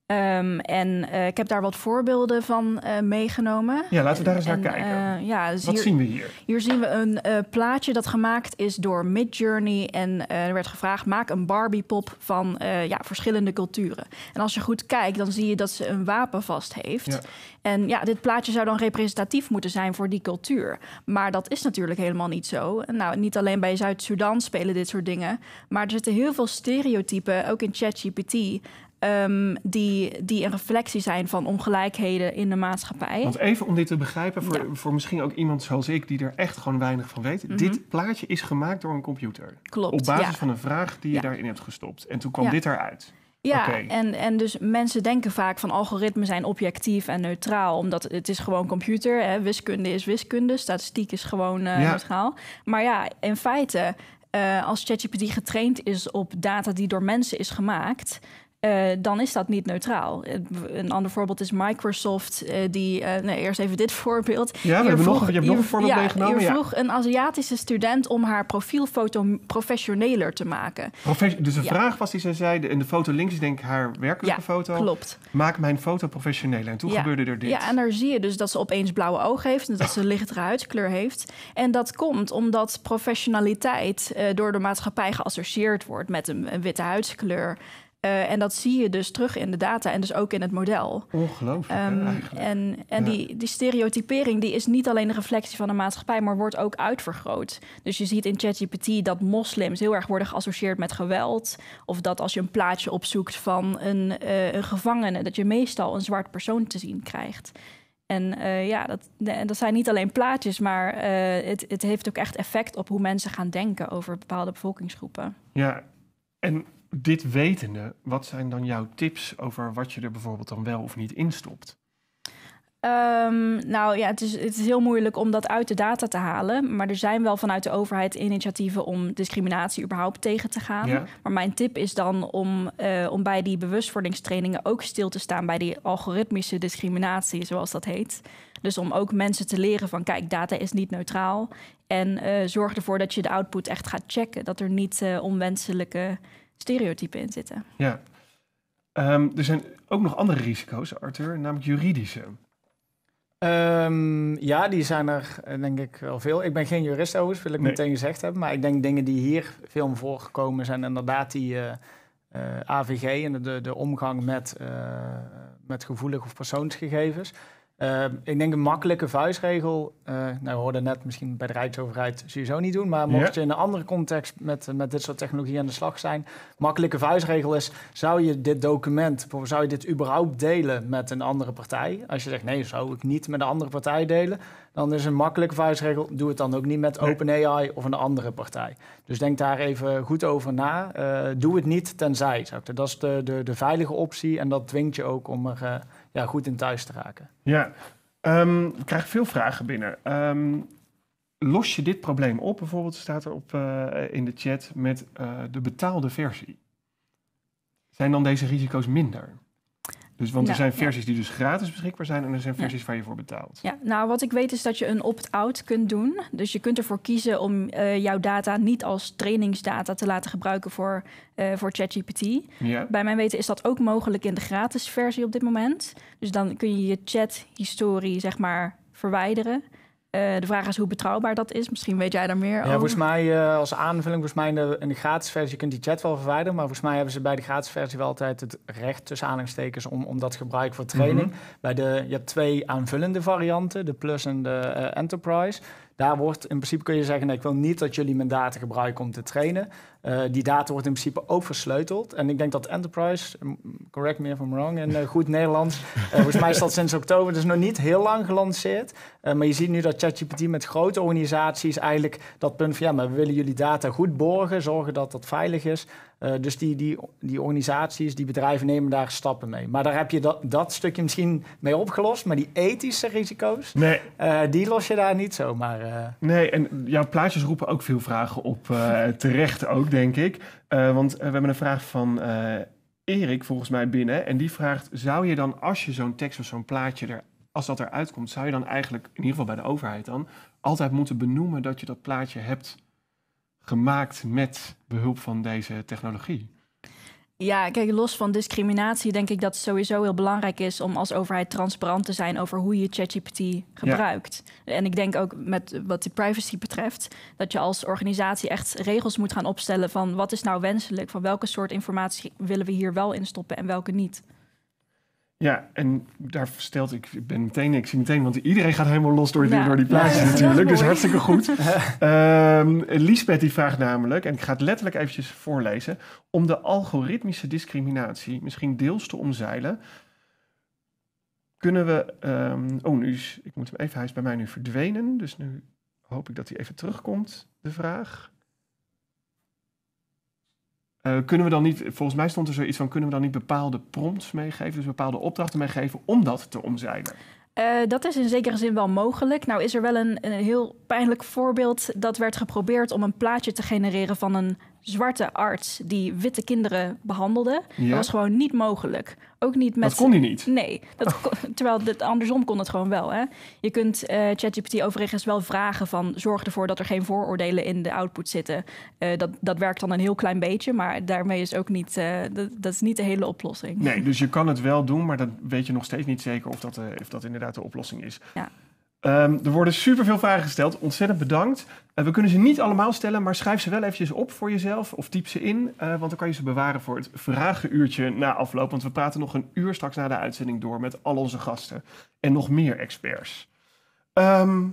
Ehm, en eh, ik heb daar wat voorbeelden van eh, meegenomen. Ja, laten we daar eens naar eh, kijken. ja, dus wat zien we hier? Hier zien we een plaatje dat gemaakt is door Midjourney. En er werd gevraagd: maak een Barbiepop van ja, verschillende culturen. En als je goed kijkt, dan zie je dat ze een wapen vast heeft. En ja, dit plaatje zou dan representatief moeten zijn voor die cultuur. Maar dat is natuurlijk helemaal niet zo. Nou, niet alleen bij Zuid-Soedan spelen dit soort dingen. Maar er zitten heel veel stereotypen, ook in ChatGPT, Ehm, die, die een reflectie zijn van ongelijkheden in de maatschappij. Want even om dit te begrijpen, voor, voor misschien ook iemand zoals ik die er echt gewoon weinig van weet. Mhm. Dit plaatje is gemaakt door een computer. Klopt. Op basis van een vraag die je daarin hebt gestopt. En toen kwam dit eruit. Ja, en, en dus mensen denken vaak van algoritmen zijn objectief en neutraal, omdat het is gewoon computer. Hè? Wiskunde is wiskunde, statistiek is gewoon uh, ja. neutraal. Maar ja, in feite, eh, als ChatGPT getraind is op data die door mensen is gemaakt, eh, dan is dat niet neutraal. Eh, een ander voorbeeld is Microsoft, eh, die, nee, eerst even dit voorbeeld. Ja, we hebben nog, je hebt nog een voorbeeld ja, meegenomen. Je vroeg een Aziatische student om haar profielfoto professioneler te maken. dus de vraag was die ze zei, in de foto links is denk ik haar werkelijke foto. klopt. Maak mijn foto professioneler. En toen gebeurde er dit. Ja, en daar zie je dus dat ze opeens blauwe ogen heeft en dat ze lichtere huidskleur heeft. En dat komt omdat professionaliteit door de maatschappij geassocieerd wordt met een, een witte huidskleur. Eh, en dat zie je dus terug in de data en dus ook in het model. Ongelooflijk. Ehm, en en die, die stereotypering die is niet alleen een reflectie van de maatschappij, maar wordt ook uitvergroot. Dus je ziet in ChatGPT dat moslims heel erg worden geassocieerd met geweld. Of dat als je een plaatje opzoekt van een, eh, een gevangene, dat je meestal een zwart persoon te zien krijgt. En eh, ja, dat, dat zijn niet alleen plaatjes, maar het, het heeft ook echt effect op hoe mensen gaan denken over bepaalde bevolkingsgroepen. Ja, en dit wetende, wat zijn dan jouw tips over wat je er bijvoorbeeld dan wel of niet instopt? Um, ehm, nou ja, het is, het is heel moeilijk om dat uit de data te halen. Maar er zijn wel vanuit de overheid initiatieven om discriminatie überhaupt tegen te gaan. Maar mijn tip is dan om, eh, om bij die bewustwordingstrainingen ook stil te staan bij die algoritmische discriminatie, zoals dat heet. Dus om ook mensen te leren van kijk, data is niet neutraal. En eh, zorg ervoor dat je de output echt gaat checken. Dat er niet eh, onwenselijke stereotypen in zitten. Ja. Ehm, er zijn ook nog andere risico's, Arthur, namelijk juridische. Ehm, ja, die zijn er eh, denk ik wel veel. Ik ben geen jurist overigens, wil ik meteen gezegd hebben. Maar ik denk dingen die hier veel om voorgekomen zijn inderdaad die eh, eh, AVG en de, de omgang met, uh, met gevoelige of persoonsgegevens. Ehm, ik denk een makkelijke vuistregel. Eh, nou, we hoorden net misschien bij de Rijksoverheid sowieso niet doen. Maar mocht je in een andere context met, eh, met dit soort technologie aan de slag zijn. Makkelijke vuistregel is: zou je dit document, zou je dit überhaupt delen met een andere partij? Als je zegt nee, zou ik niet met een andere partij delen. Dan is een makkelijke vuistregel: doe het dan ook niet met OpenAI of een andere partij. Dus denk daar even goed over na. Eh, doe het niet tenzij. Zou dat is de, de, de veilige optie en dat dwingt je ook om er ja, goed in thuis te raken. Ja, ehm, ik krijg veel vragen binnen. Ehm, los je dit probleem op, bijvoorbeeld staat er op, eh, in de chat, met eh, de betaalde versie? Zijn dan deze risico's minder? Dus, want er zijn versies die dus gratis beschikbaar zijn en er zijn versies waar je voor betaalt. Ja, nou wat ik weet is dat je een opt-out kunt doen. Dus je kunt ervoor kiezen om eh, jouw data niet als trainingsdata te laten gebruiken voor, eh, voor ChatGPT. Bij mijn weten is dat ook mogelijk in de gratis versie op dit moment. Dus dan kun je je chat zeg maar verwijderen. Eh, de vraag is hoe betrouwbaar dat is. Misschien weet jij daar meer ja, over. Volgens mij eh, als aanvulling, volgens mij in de, in de gratis versie, je kunt die chat wel verwijderen, maar volgens mij hebben ze bij de gratis versie wel altijd het recht tussen aanhalingstekens om, om dat gebruik voor training. Mhm. bij de, je hebt twee aanvullende varianten, de Plus en de eh, Enterprise. Daar wordt in principe kun je zeggen: ik wil niet dat jullie mijn data gebruiken om te trainen. Eh, die data wordt in principe ook versleuteld. En ik denk dat Enterprise, correct me if I'm wrong, in eh, goed Nederlands. Eh, volgens mij is dat sinds oktober, dus nog niet heel lang gelanceerd. maar je ziet nu dat ChatGPT met grote organisaties eigenlijk dat punt van ja, maar we willen jullie data goed borgen, zorgen dat dat veilig is. Eh, dus die, die, die organisaties, die bedrijven nemen daar stappen mee. Maar daar heb je dat, dat stukje misschien mee opgelost. Maar die ethische risico's, nee. Eh, die los je daar niet zomaar. Uh... Nee, en jouw plaatjes roepen ook veel vragen op. terecht ook, denk ik. want we hebben een vraag van Erik volgens mij binnen. En die vraagt, zou je dan als je zo'n tekst of zo'n plaatje er... Als dat eruit komt, zou je dan eigenlijk, in ieder geval bij de overheid dan, altijd moeten benoemen dat je dat plaatje hebt gemaakt met behulp van deze technologie? Ja, kijk, los van discriminatie denk ik dat het sowieso heel belangrijk is om als overheid transparant te zijn over hoe je ChatGPT gebruikt. En ik denk ook met wat de privacy betreft, dat je als organisatie echt regels moet gaan opstellen van wat is nou wenselijk, van welke soort informatie willen we hier wel in stoppen en welke niet. Ja, en daar stelt ik, ik ben meteen, ik zie meteen, want iedereen gaat helemaal los door, nou, door die plaatjes natuurlijk. Dus hartstikke goed. um, Lisbeth die vraagt namelijk, en ik ga het letterlijk eventjes voorlezen, om de algoritmische discriminatie misschien deels te omzeilen, kunnen we, ehm, oh nu is, ik moet hem even, hij is bij mij nu verdwenen, dus nu hoop ik dat hij even terugkomt, de vraag. Eh, kunnen we dan niet, volgens mij stond er zoiets van, kunnen we dan niet bepaalde prompts meegeven, dus bepaalde opdrachten meegeven om dat te omzeilen? Eh, dat is in zekere zin wel mogelijk. Nou is er wel een, heel pijnlijk voorbeeld dat werd geprobeerd om een plaatje te genereren van een zwarte arts die witte kinderen behandelde. Dat was gewoon niet mogelijk. Ook niet met... Dat kon hij niet? Nee. Dat oh. terwijl dit, andersom kon het gewoon wel. Hè? Je kunt eh, ChatGPT overigens wel vragen van... zorg ervoor dat er geen vooroordelen in de output zitten. Eh, dat, dat werkt dan een heel klein beetje, maar daarmee is ook niet... Eh, dat, dat, is niet de hele oplossing. Nee, dus je kan het wel doen, maar dan weet je nog steeds niet zeker... of dat, of dat inderdaad de oplossing is. Ja. Ehm, er worden superveel vragen gesteld. Ontzettend bedankt. Eh, we kunnen ze niet allemaal stellen, maar schrijf ze wel eventjes op voor jezelf of typ ze in, eh, want dan kan je ze bewaren voor het vragenuurtje na afloop. Want we praten nog een uur straks na de uitzending door met al onze gasten en nog meer experts. Ehm,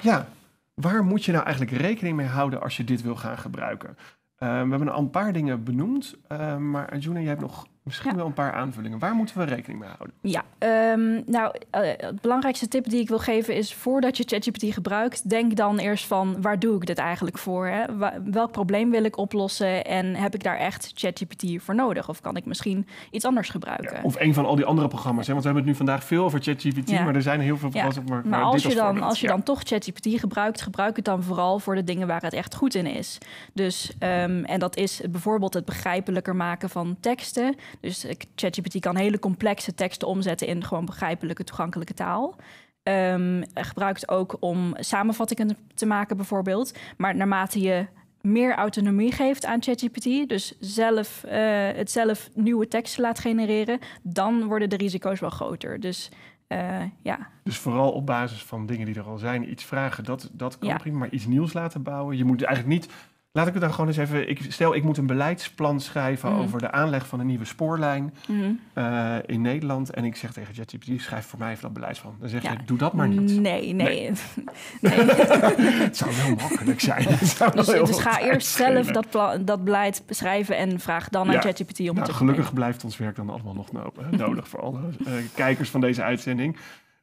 ja, waar moet je nou eigenlijk rekening mee houden als je dit wil gaan gebruiken? Ehm, we hebben een paar dingen benoemd, eh, maar Arjuna, jij hebt nog Misschien wel een paar aanvullingen. Waar moeten we rekening mee houden? Ja, ehm, nou, eh, het belangrijkste tip die ik wil geven is... voordat je ChatGPT gebruikt, denk dan eerst van... waar doe ik dit eigenlijk voor? Hè? Welk probleem wil ik oplossen? En heb ik daar echt ChatGPT voor nodig? Of kan ik misschien iets anders gebruiken? of een van al die andere programma's. Hè? Want we hebben het nu vandaag veel over ChatGPT... maar er zijn heel veel programma's. Maar, als, je dan, als je dan toch ChatGPT gebruikt... gebruik het dan vooral voor de dingen waar het echt goed in is. Dus, ehm, en dat is bijvoorbeeld het begrijpelijker maken van teksten... Dus eh, ChatGPT kan hele complexe teksten omzetten in gewoon begrijpelijke, toegankelijke taal. Um, gebruikt ook om samenvattingen te maken, bijvoorbeeld. Maar naarmate je meer autonomie geeft aan ChatGPT, dus zelf, eh, het zelf nieuwe teksten laat genereren, dan worden de risico's wel groter. Dus eh, ja. Dus vooral op basis van dingen die er al zijn, iets vragen, dat, dat kan prima, maar iets nieuws laten bouwen. Je moet eigenlijk niet Laat ik het dan gewoon eens even. Ik, stel, ik moet een beleidsplan schrijven mhm. over de aanleg van een nieuwe spoorlijn mhm. eh, in Nederland. En ik zeg tegen ChatGPT: schrijf voor mij even dat beleidsplan. Dan zeg ja. je: doe dat maar niet. Nee, nee. nee. het zou heel makkelijk zijn. dus, dus ga eerst zelf dat, dat beleid beschrijven en vraag dan aan ChatGPT om nou, te Gelukkig blijft ons werk dan allemaal nog eh, nodig voor alle eh, kijkers van deze uitzending.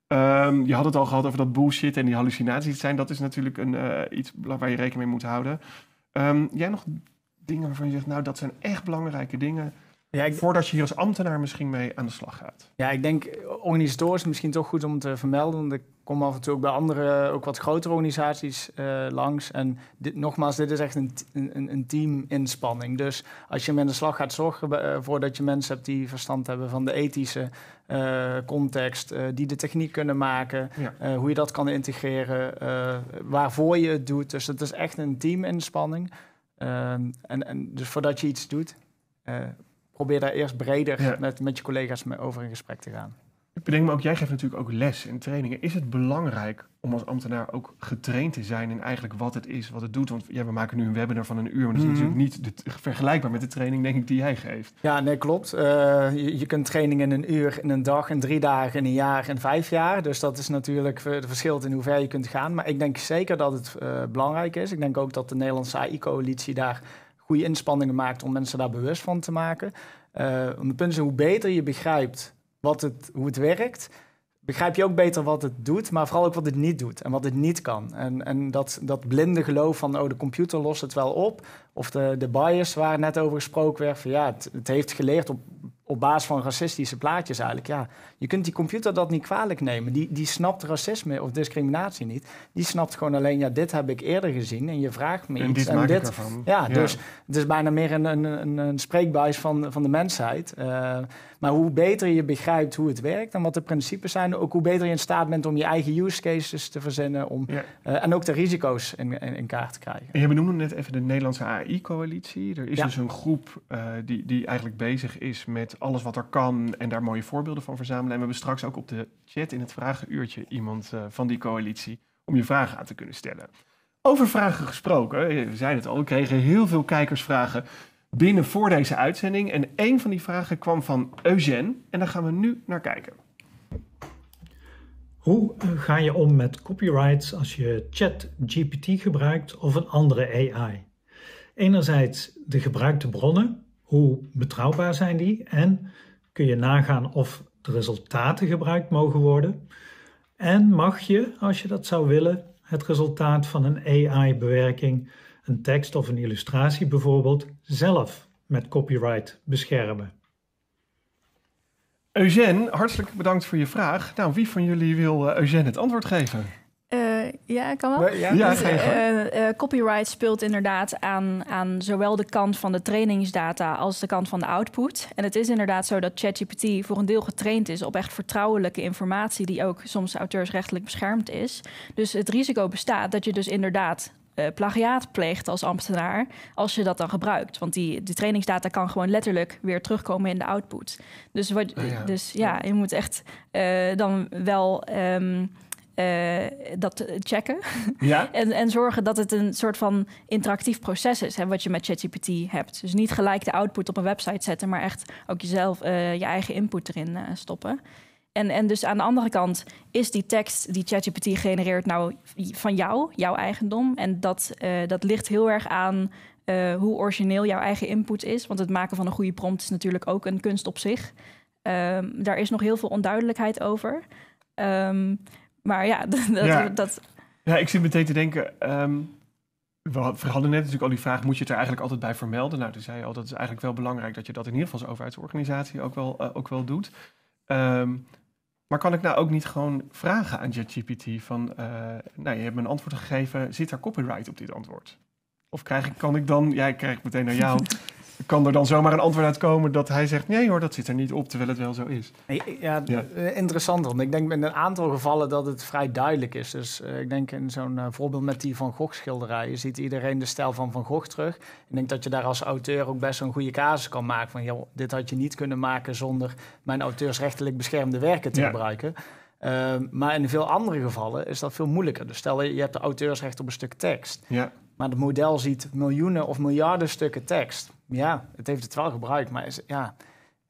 Ehm, je had het al gehad over dat bullshit en die hallucinaties zijn. Dat is natuurlijk een, iets waar je rekening mee moet houden. Ehm, jij nog dingen waarvan je zegt, nou dat zijn echt belangrijke dingen. Ja, Voordat je hier als ambtenaar misschien mee aan de slag gaat. Ja, ik denk eh, is misschien toch goed om te vermelden. Want ik kom af en toe ook bij andere, ook wat grotere organisaties eh, langs. En dit, nogmaals, dit is echt een, een, een teaminspanning. Dus als je aan de slag gaat zorgen uh, voordat je mensen hebt die verstand hebben van de ethische eh, context, eh, die de techniek kunnen maken, eh, hoe je dat kan integreren, waarvoor je het doet. Dus het is echt een teaminspanning. Ehm, en, en dus voordat je iets doet, probeer daar eerst breder met, met je collega's over in gesprek te gaan. Ik bedenk me ook, jij geeft natuurlijk ook les en trainingen. Is het belangrijk om als ambtenaar ook getraind te zijn in eigenlijk wat het is, wat het doet. Want ja, we maken nu een webinar van een uur, maar dat is mhm. natuurlijk niet vergelijkbaar met de training, denk ik, die jij geeft. Ja, nee, klopt. Eh, je, je, kunt training in een uur, in een dag, in drie dagen, in een jaar, in vijf jaar. Dus dat is natuurlijk eh, het verschil in hoe ver je kunt gaan. Maar ik denk zeker dat het eh, belangrijk is. Ik denk ook dat de Nederlandse AI-coalitie daar goede inspanningen maakt om mensen daar bewust van te maken. Uh, het punt is, hoe beter je begrijpt wat het, hoe het werkt begrijp je ook beter wat het doet, maar vooral ook wat het niet doet en wat het niet kan. En, en dat, dat blinde geloof van, oh, de computer lost het wel op, of de, de bias waar net over gesproken werd, van ja, het, heeft geleerd op, op basis van racistische plaatjes eigenlijk. Ja, je kunt die computer dat niet kwalijk nemen. Die, die snapt racisme of discriminatie niet. Die snapt gewoon alleen, ja, dit heb ik eerder gezien en je vraagt me en iets. en dit, ja, dus het is bijna meer een, een, een, een spreekbuis van, van de mensheid. Eh, maar hoe beter je begrijpt hoe het werkt en wat de principes zijn, ook hoe beter je in staat bent om je eigen use cases te verzinnen om, eh, en ook de risico's in, in, in kaart te krijgen. En je benoemde net even de Nederlandse AI. AI-coalitie. Er is dus een groep eh, die, die eigenlijk bezig is met alles wat er kan en daar mooie voorbeelden van verzamelen. En we hebben straks ook op de chat in het vragenuurtje iemand eh, van die coalitie om je vragen aan te kunnen stellen. Over vragen gesproken, eh, we zijn het al, we kregen heel veel kijkersvragen binnen voor deze uitzending. En een van die vragen kwam van Eugène en daar gaan we nu naar kijken. Hoe ga je om met copyrights als je ChatGPT gebruikt of een andere AI? enerzijds de gebruikte bronnen, hoe betrouwbaar zijn die en kun je nagaan of de resultaten gebruikt mogen worden. En mag je, als je dat zou willen, het resultaat van een AI-bewerking, een tekst of een illustratie bijvoorbeeld, zelf met copyright beschermen. Eugène, hartelijk bedankt voor je vraag. Nou, wie van jullie wil eh, Eugène het antwoord geven? Ja, kan wel. Ja, dus, eh, eh, eh, copyright speelt inderdaad aan, aan zowel de kant van de trainingsdata als de kant van de output. En het is inderdaad zo dat ChatGPT voor een deel getraind is op echt vertrouwelijke informatie, die ook soms auteursrechtelijk beschermd is. Dus het risico bestaat dat je dus inderdaad plagiaat pleegt als ambtenaar, als je dat dan gebruikt. Want die, die trainingsdata kan gewoon letterlijk weer terugkomen in de output. Dus, ah ja. dus ja, je moet echt dan wel ehm, eh, dat checken. Ja? en, en zorgen dat het een soort van interactief proces is, hè, wat je met ChatGPT hebt. Dus niet gelijk de output op een website zetten, maar echt ook jezelf, eh, je eigen input erin eh, stoppen. En, en dus aan de andere kant is die tekst die ChatGPT genereert nou van jou, jouw eigendom. En dat, dat ligt heel erg aan hoe origineel jouw eigen input is. Want het maken van een goede prompt is natuurlijk ook een kunst op zich. Ehm, daar is nog heel veel onduidelijkheid over. Um, maar ja, dat... Ja, dat... ja ik zit meteen te denken... Ehm, we hadden net natuurlijk al die vraag, moet je het er eigenlijk altijd bij vermelden? Nou, toen zei je al, dat is eigenlijk wel belangrijk dat je dat in ieder geval als overheidsorganisatie ook wel, eh, ook wel doet. Ehm, maar kan ik nou ook niet gewoon vragen aan ChatGPT van, uh, nou, je hebt me een antwoord gegeven, zit daar copyright op dit antwoord? Of krijg ik, kan ik dan, jij ja, krijgt meteen naar jou, kan er dan zomaar een antwoord uitkomen dat hij zegt: nee hoor, dat zit er niet op, terwijl het wel zo is. Ja, ja. Eh, interessant. Want ik denk in een aantal gevallen dat het vrij duidelijk is. Dus eh, ik denk in zo'n eh, voorbeeld met die Van Gogh schilderij, je ziet iedereen de stijl van Van Gogh terug. Ik denk dat je daar als auteur ook best een goede casus kan maken van: joh, dit had je niet kunnen maken zonder mijn auteursrechtelijk beschermde werken te gebruiken. maar in veel andere gevallen is dat veel moeilijker. Dus stel je hebt de auteursrecht op een stuk tekst. Ja. Maar het model ziet miljoenen of miljarden stukken tekst. Ja, het heeft het wel gebruikt, maar is, ja,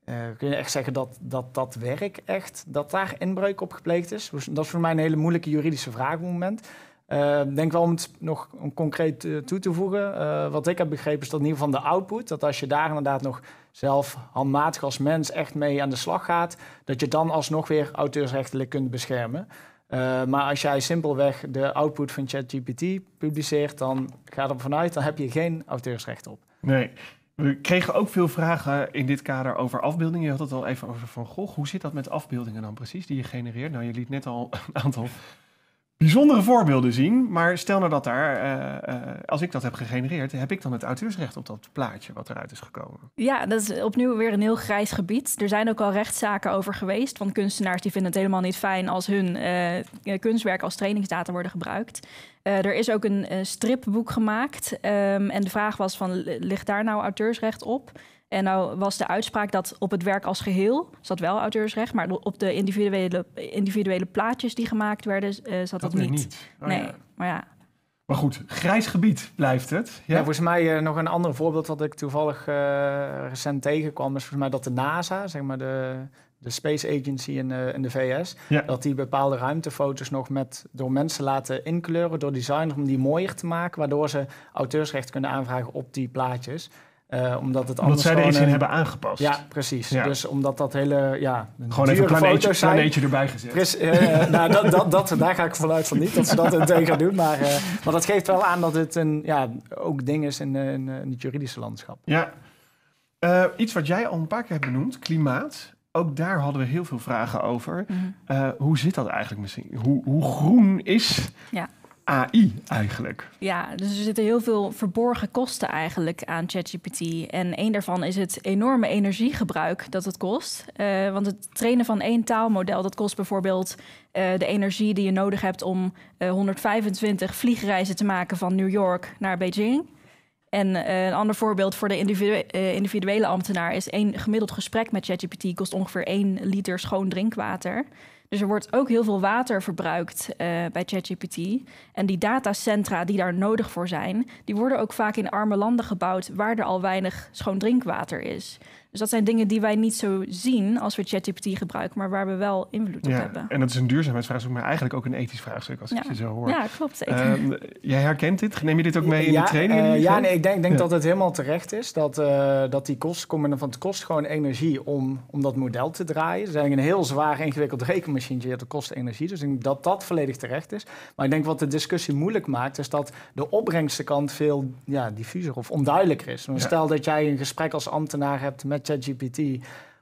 eh, kun je echt zeggen dat, dat dat werk echt, dat daar inbreuk op gepleegd is? Dus dat is voor mij een hele moeilijke juridische vraag op het moment. Eh, ik denk wel om het nog concreet eh, toe te voegen. wat ik heb begrepen is dat in ieder geval de output, dat als je daar inderdaad nog zelf handmatig als mens echt mee aan de slag gaat, dat je dan alsnog weer auteursrechtelijk kunt beschermen. Eh, maar als jij simpelweg de output van ChatGPT publiceert, dan ga er vanuit, dan heb je geen auteursrecht op. Nee. We kregen ook veel vragen in dit kader over afbeeldingen. Je had het al even over Van Gogh. Hoe zit dat met afbeeldingen dan precies die je genereert? Nou, je liet net al een aantal bijzondere voorbeelden zien. Maar stel nou dat daar, eh, eh, als ik dat heb gegenereerd, heb ik dan het auteursrecht op dat plaatje wat eruit is gekomen? Ja, dat is opnieuw weer een heel grijs gebied. Er zijn ook al rechtszaken over geweest van kunstenaars die vinden het helemaal niet fijn als hun eh, kunstwerk als trainingsdata worden gebruikt. er is ook een stripboek gemaakt ehm, en de vraag was van ligt daar nou auteursrecht op? En nou was de uitspraak dat op het werk als geheel zat wel auteursrecht, maar op de individuele, individuele plaatjes die gemaakt werden eh, zat dat, niet. Oh nee, maar ja. Maar goed, grijs gebied blijft het. Ja, volgens mij eh, nog een ander voorbeeld wat ik toevallig eh, recent tegenkwam, is volgens mij dat de NASA, zeg maar de, de Space Agency in, in de VS, dat die bepaalde ruimtefoto's nog met, door mensen laten inkleuren, door designers, om die mooier te maken, waardoor ze auteursrecht kunnen aanvragen op die plaatjes. Uh, omdat het anders omdat zij er iets in hebben aangepast. Ja, precies. Dus omdat dat hele... Ja, gewoon even een planeetje erbij gezet. Eh, eh, nou, dat, dat, daar ga ik vanuit van niet dat ze dat meteen gaan doen. Maar, maar dat geeft wel aan dat het een, ja, ook ding is in, het juridische landschap. Ja. iets wat jij al een paar keer hebt benoemd, klimaat. Ook daar hadden we heel veel vragen over. Mhm. hoe zit dat eigenlijk misschien? Hoe, hoe groen is ja. AI eigenlijk. Ja, dus er zitten heel veel verborgen kosten eigenlijk aan ChatGPT. En een daarvan is het enorme energiegebruik dat het kost. Eh, want het trainen van één taalmodel, dat kost bijvoorbeeld eh, de energie die je nodig hebt om 125 eh, vliegreizen te maken van New York naar Beijing. En een ander voorbeeld voor de individuele ambtenaar is één gemiddeld gesprek met ChatGPT kost ongeveer één liter schoon drinkwater. Dus er wordt ook heel veel water verbruikt eh, bij ChatGPT. En die datacentra die daar nodig voor zijn, die worden ook vaak in arme landen gebouwd waar er al weinig schoon drinkwater is. Dus dat zijn dingen die wij niet zo zien als we ChatGPT gebruiken, maar waar we wel invloed op ja, hebben. En dat is een duurzaamheidsvraagstuk, maar eigenlijk ook een ethisch vraagstuk als ik je zo hoor. Ja, klopt. Zeker. Ehm, jij herkent dit? Neem je dit ook mee in de training? Eh, ja, nee, ik denk, denk dat het helemaal terecht is dat, uh, dat die kosten van het kost gewoon energie om, om dat model te draaien. Het is eigenlijk een heel zwaar ingewikkeld rekenmachine, dat kost energie. Dus ik denk dat dat volledig terecht is. Maar ik denk wat de discussie moeilijk maakt, is dat de opbrengstenkant veel ja, diffuser of onduidelijker is. Stel dat jij een gesprek als ambtenaar hebt met ChatGPT.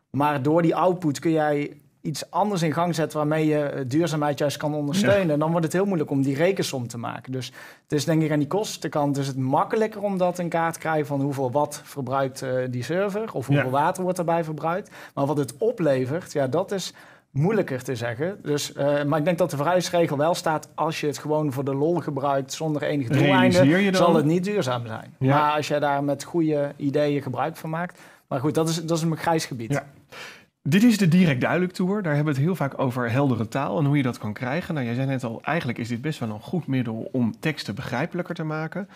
Maar door die output kun jij iets anders in gang zetten waarmee je eh, duurzaamheid juist kan ondersteunen. En Dan wordt het heel moeilijk om die rekensom te maken. Dus het is denk ik aan die kostenkant is het makkelijker om dat in kaart te krijgen van hoeveel wat verbruikt eh, die server of hoeveel water wordt daarbij verbruikt. Maar wat het oplevert, ja, dat is moeilijker te zeggen. Dus, eh, maar ik denk dat de verhuisregel wel staat... als je het gewoon voor de lol gebruikt zonder enige doeleinden, zal het niet duurzaam zijn. Maar als jij daar met goede ideeën gebruik van maakt... Maar goed, dat is, dat is een grijs gebied. Dit is de Direct Duidelijk Tour. Daar hebben we het heel vaak over heldere taal en hoe je dat kan krijgen. Nou, jij zei net al, eigenlijk is dit best wel een goed middel om teksten begrijpelijker te maken.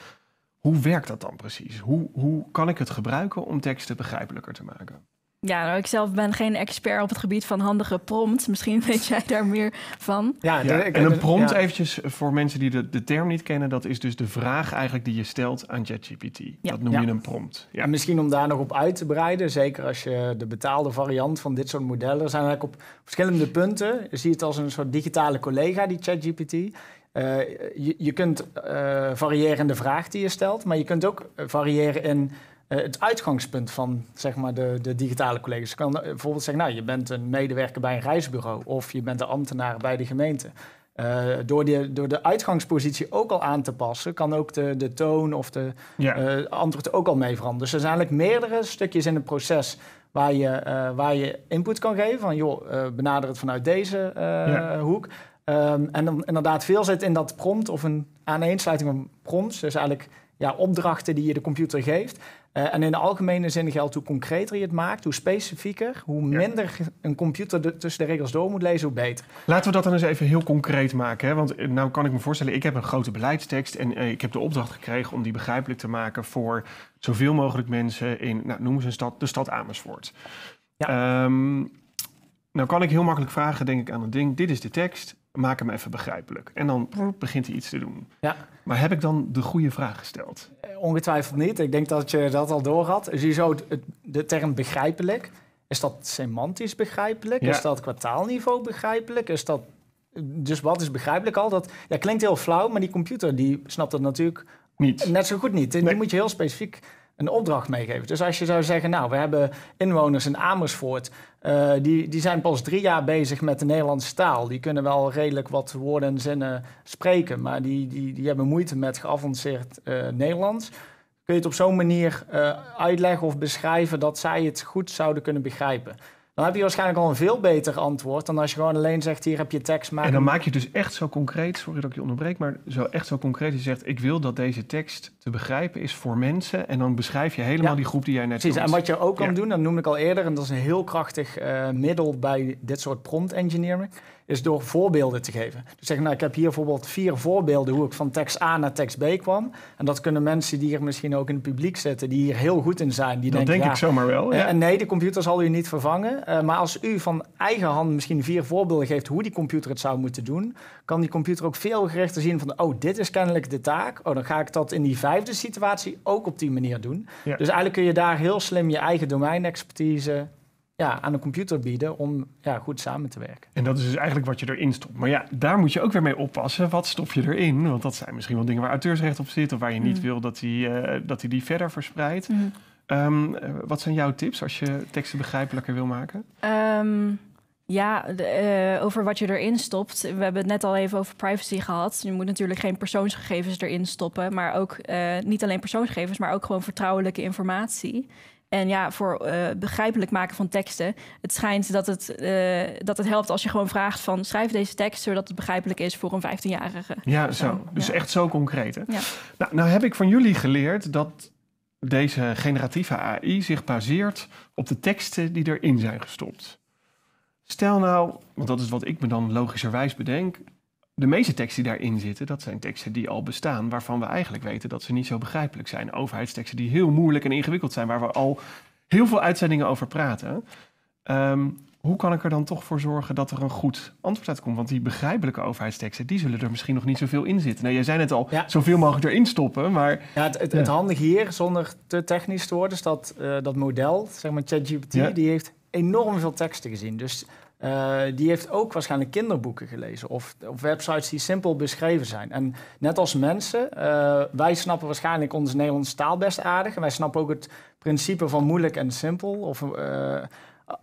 Hoe werkt dat dan precies? Hoe, hoe kan ik het gebruiken om teksten begrijpelijker te maken? Ja, nou, ik zelf ben geen expert op het gebied van handige prompts. Misschien weet jij daar meer van. Ja, en een prompt, eventjes voor mensen die de, de term niet kennen... dat is dus de vraag eigenlijk die je stelt aan ChatGPT. Dat noem je een prompt. Ja, misschien om daar nog op uit te breiden... zeker als je de betaalde variant van dit soort modellen... zijn eigenlijk op verschillende punten. Je ziet het als een soort digitale collega, die ChatGPT. Eh, je, je, kunt eh, variëren in de vraag die je stelt... maar je kunt ook variëren in... Eh, het uitgangspunt van zeg maar, de, de digitale collega's. Je kan eh, bijvoorbeeld zeggen, nou, je bent een medewerker bij een reisbureau of je bent een ambtenaar bij de gemeente. Eh, door, die, door de uitgangspositie ook al aan te passen, kan ook de, de toon of de antwoord ook al mee veranderen. Dus er zijn eigenlijk meerdere stukjes in het proces waar je, waar je input kan geven. Van joh, benader het vanuit deze hoek. Ehm, en dan inderdaad, veel zit in dat prompt of een aaneensluiting van prompts. Dus eigenlijk ja, opdrachten die je de computer geeft. Eh, en in de algemene zin geldt hoe concreter je het maakt, hoe specifieker, hoe minder een computer tussen de regels door moet lezen, hoe beter. Laten we dat dan eens even heel concreet maken. Hè? Want eh, nou kan ik me voorstellen, ik heb een grote beleidstekst en eh, ik heb de opdracht gekregen om die begrijpelijk te maken voor zoveel mogelijk mensen in, nou, noem eens een stad, de stad Amersfoort. Ja. Ehm, nou kan ik heel makkelijk vragen, denk ik aan het ding, dit is de tekst, maak hem even begrijpelijk. En dan hm. begint hij iets te doen. Ja. Maar heb ik dan de goede vraag gesteld? Eh, ongetwijfeld niet. Ik denk dat je dat al door had. zo de term begrijpelijk. Is dat semantisch begrijpelijk? Is dat kwartaalniveau begrijpelijk? Is dat... Dus wat is begrijpelijk al? Dat ja, klinkt heel flauw, maar die computer die snapt dat natuurlijk niet. net zo goed niet. Die moet je heel specifiek een opdracht meegeven. Dus als je zou zeggen, nou, we hebben inwoners in Amersfoort, eh, die, die zijn pas drie jaar bezig met de Nederlandse taal. Die kunnen wel redelijk wat woorden en zinnen spreken, maar die, die, die hebben moeite met geavanceerd eh, Nederlands. Kun je het op zo'n manier eh, uitleggen of beschrijven dat zij het goed zouden kunnen begrijpen? dan heb je waarschijnlijk al een veel beter antwoord dan als je gewoon alleen zegt: hier heb je tekst. Maken. En dan maak je het dus echt zo concreet, sorry dat ik je onderbreek, maar zo echt zo concreet. Je zegt: ik wil dat deze tekst te begrijpen is voor mensen. En dan beschrijf je helemaal die groep die jij net Precies, en wat je ook kan doen, dat noemde ik al eerder, en dat is een heel krachtig eh, middel bij dit soort prompt engineering is door voorbeelden te geven. Dus zeg, nou, ik heb hier bijvoorbeeld vier voorbeelden hoe ik van tekst A naar tekst B kwam. En dat kunnen mensen die hier misschien ook in het publiek zitten, die hier heel goed in zijn. Die dat denk ik zomaar wel. Eh, ja. En nee, de computer zal u niet vervangen. Eh, maar als u van eigen hand misschien vier voorbeelden geeft hoe die computer het zou moeten doen, kan die computer ook veel gerichter zien van, oh, dit is kennelijk de taak. Oh, dan ga ik dat in die vijfde situatie ook op die manier doen. Dus eigenlijk kun je daar heel slim je eigen domeinexpertise ja, aan de computer bieden om ja, goed samen te werken. En dat is dus eigenlijk wat je erin stopt. Maar ja, daar moet je ook weer mee oppassen. Wat stop je erin? Want dat zijn misschien wel dingen waar auteursrecht op zit... of waar je niet mm. wil dat hij uh, eh, dat die verder verspreidt. Mm. Ehm, eh, wat zijn jouw tips als je teksten begrijpelijker wil maken? Ehm, ja, eh, over wat je erin stopt. We hebben het net al even over privacy gehad. Je moet natuurlijk geen persoonsgegevens erin stoppen, maar ook niet alleen persoonsgegevens, maar ook gewoon vertrouwelijke informatie. En ja, voor eh, begrijpelijk maken van teksten. Het schijnt dat het, eh, dat het helpt als je gewoon vraagt van schrijf deze tekst zodat het begrijpelijk is voor een 15-jarige. Ja, zo. Dus echt zo concreet. Hè? Ja. Nou, nou heb ik van jullie geleerd dat deze generatieve AI zich baseert op de teksten die erin zijn gestopt. Stel nou, want dat is wat ik me dan logischerwijs bedenk, de meeste teksten die daarin zitten, dat zijn teksten die al bestaan, waarvan we eigenlijk weten dat ze niet zo begrijpelijk zijn. Overheidsteksten die heel moeilijk en ingewikkeld zijn, waar we al heel veel uitzendingen over praten. Ehm, hoe kan ik er dan toch voor zorgen dat er een goed antwoord uit komt? Want die begrijpelijke overheidsteksten, die zullen er misschien nog niet zoveel in zitten. Nou, jij zei net al, zoveel mogelijk erin stoppen, maar... Ja, het, het, handige hier, zonder te technisch te worden, is dat eh, dat model, zeg maar ChatGPT, die heeft enorm veel teksten gezien. Dus eh, die heeft ook waarschijnlijk kinderboeken gelezen of, of, websites die simpel beschreven zijn. En net als mensen, eh, wij snappen waarschijnlijk onze Nederlandse taal best aardig. En wij snappen ook het principe van moeilijk en simpel. Of, eh,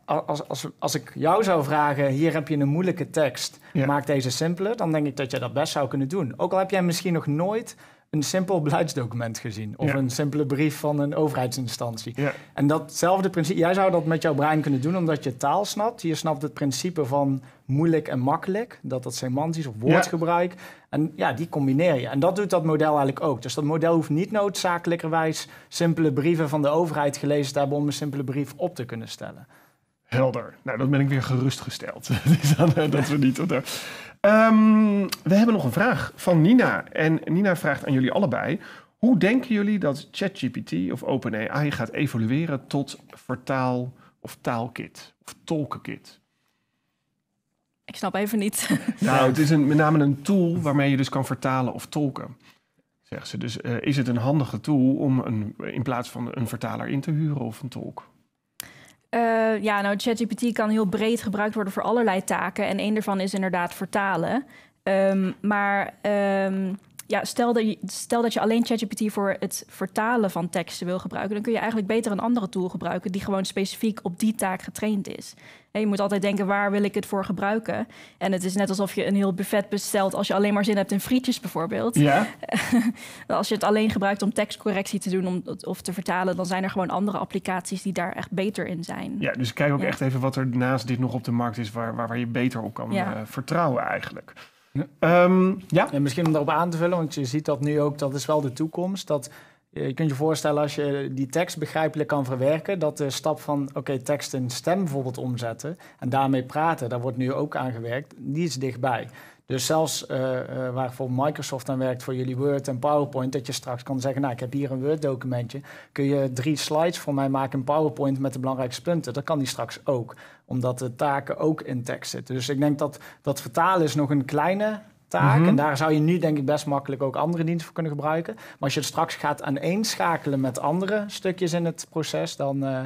als, als, als ik jou zou vragen, hier heb je een moeilijke tekst, maak deze simpeler, dan denk ik dat jij dat best zou kunnen doen. Ook al heb jij misschien nog nooit een simpel beleidsdocument gezien. Of een simpele brief van een overheidsinstantie. Ja. En datzelfde principe, jij zou dat met jouw brein kunnen doen omdat je taal snapt. Je snapt het principe van moeilijk en makkelijk. Dat dat semantisch of woordgebruik. En ja, die combineer je. En dat doet dat model eigenlijk ook. Dus dat model hoeft niet noodzakelijkerwijs simpele brieven van de overheid gelezen te hebben om een simpele brief op te kunnen stellen. Helder. Nou, dat ben ik weer gerustgesteld. Eh, dat we niet ehm, we hebben nog een vraag van Nina. En Nina vraagt aan jullie allebei: hoe denken jullie dat ChatGPT of OpenAI gaat evolueren tot vertaal- of taalkit of tolkenkit? Ik snap even niet. Nou, het is een, met name een tool waarmee je dus kan vertalen of tolken. Zegt ze. Dus eh, is het een handige tool om een, in plaats van een vertaler in te huren of een tolk? Eh, ja, nou, ChatGPT kan heel breed gebruikt worden voor allerlei taken. En één daarvan is inderdaad vertalen. Ehm, maar ehm, ja, stel, dat je, stel dat je alleen ChatGPT voor het vertalen van teksten wil gebruiken, dan kun je eigenlijk beter een andere tool gebruiken die gewoon specifiek op die taak getraind is. je moet altijd denken, waar wil ik het voor gebruiken? En het is net alsof je een heel buffet bestelt als je alleen maar zin hebt in frietjes bijvoorbeeld. Ja. als je het alleen gebruikt om tekstcorrectie te doen of te vertalen, dan zijn er gewoon andere applicaties die daar echt beter in zijn. Ja, dus kijk ook echt even wat er naast dit nog op de markt is waar, waar, je beter op kan eh, vertrouwen eigenlijk. Ehm, ja. En misschien om daarop aan te vullen, want je ziet dat nu ook, dat is wel de toekomst. Dat, eh, je kunt je voorstellen als je die tekst begrijpelijk kan verwerken, dat de stap van oké, tekst in stem bijvoorbeeld omzetten en daarmee praten, daar wordt nu ook aan gewerkt, die is dichtbij. Dus zelfs uh, waar bijvoorbeeld Microsoft aan werkt voor jullie Word en PowerPoint, dat je straks kan zeggen, nou ik heb hier een Word documentje, kun je drie slides voor mij maken in PowerPoint met de belangrijkste punten. Dat kan die straks ook omdat de taken ook in tekst zitten. Dus ik denk dat dat vertalen is nog een kleine taak. Mhm. En daar zou je nu denk ik best makkelijk ook andere diensten voor kunnen gebruiken. Maar als je het straks gaat aaneenschakelen met andere stukjes in het proces, dan, eh,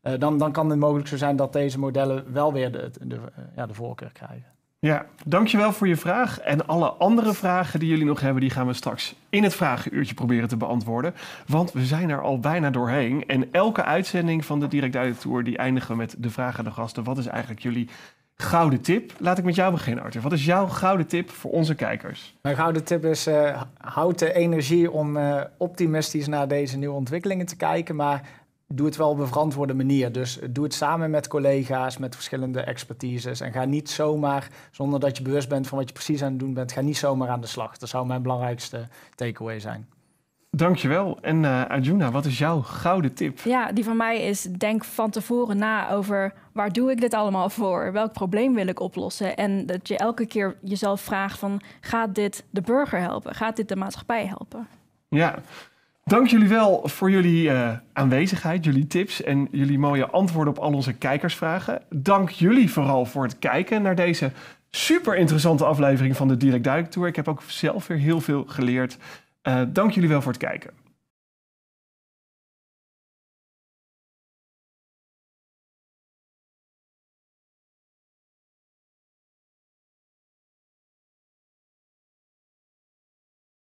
eh, dan, dan kan het mogelijk zo zijn dat deze modellen wel weer de, de, ja, de voorkeur krijgen. Ja, dankjewel voor je vraag. En alle andere vragen die jullie nog hebben, die gaan we straks in het vragenuurtje proberen te beantwoorden. Want we zijn er al bijna doorheen. En elke uitzending van de Direct Duidelijk Tour, die eindigen we met de vraag aan de gasten. Wat is eigenlijk jullie gouden tip? Laat ik met jou beginnen, Arthur. Wat is jouw gouden tip voor onze kijkers? Mijn gouden tip is, uh, houd de energie om eh, optimistisch naar deze nieuwe ontwikkelingen te kijken. Maar doe het wel op een verantwoorde manier. Dus doe het samen met collega's, met verschillende expertises. En ga niet zomaar, zonder dat je bewust bent van wat je precies aan het doen bent, ga niet zomaar aan de slag. Dat zou mijn belangrijkste takeaway zijn. Dankjewel. En uh, Arjuna, wat is jouw gouden tip? Ja, die van mij is denk van tevoren na over waar doe ik dit allemaal voor? Welk probleem wil ik oplossen? En dat je elke keer jezelf vraagt van gaat dit de burger helpen? Gaat dit de maatschappij helpen? Ja, Dank jullie wel voor jullie eh, aanwezigheid, jullie tips en jullie mooie antwoorden op al onze kijkersvragen. Dank jullie vooral voor het kijken naar deze super interessante aflevering van de Direct Duik Tour. Ik heb ook zelf weer heel veel geleerd. Eh, dank jullie wel voor het kijken.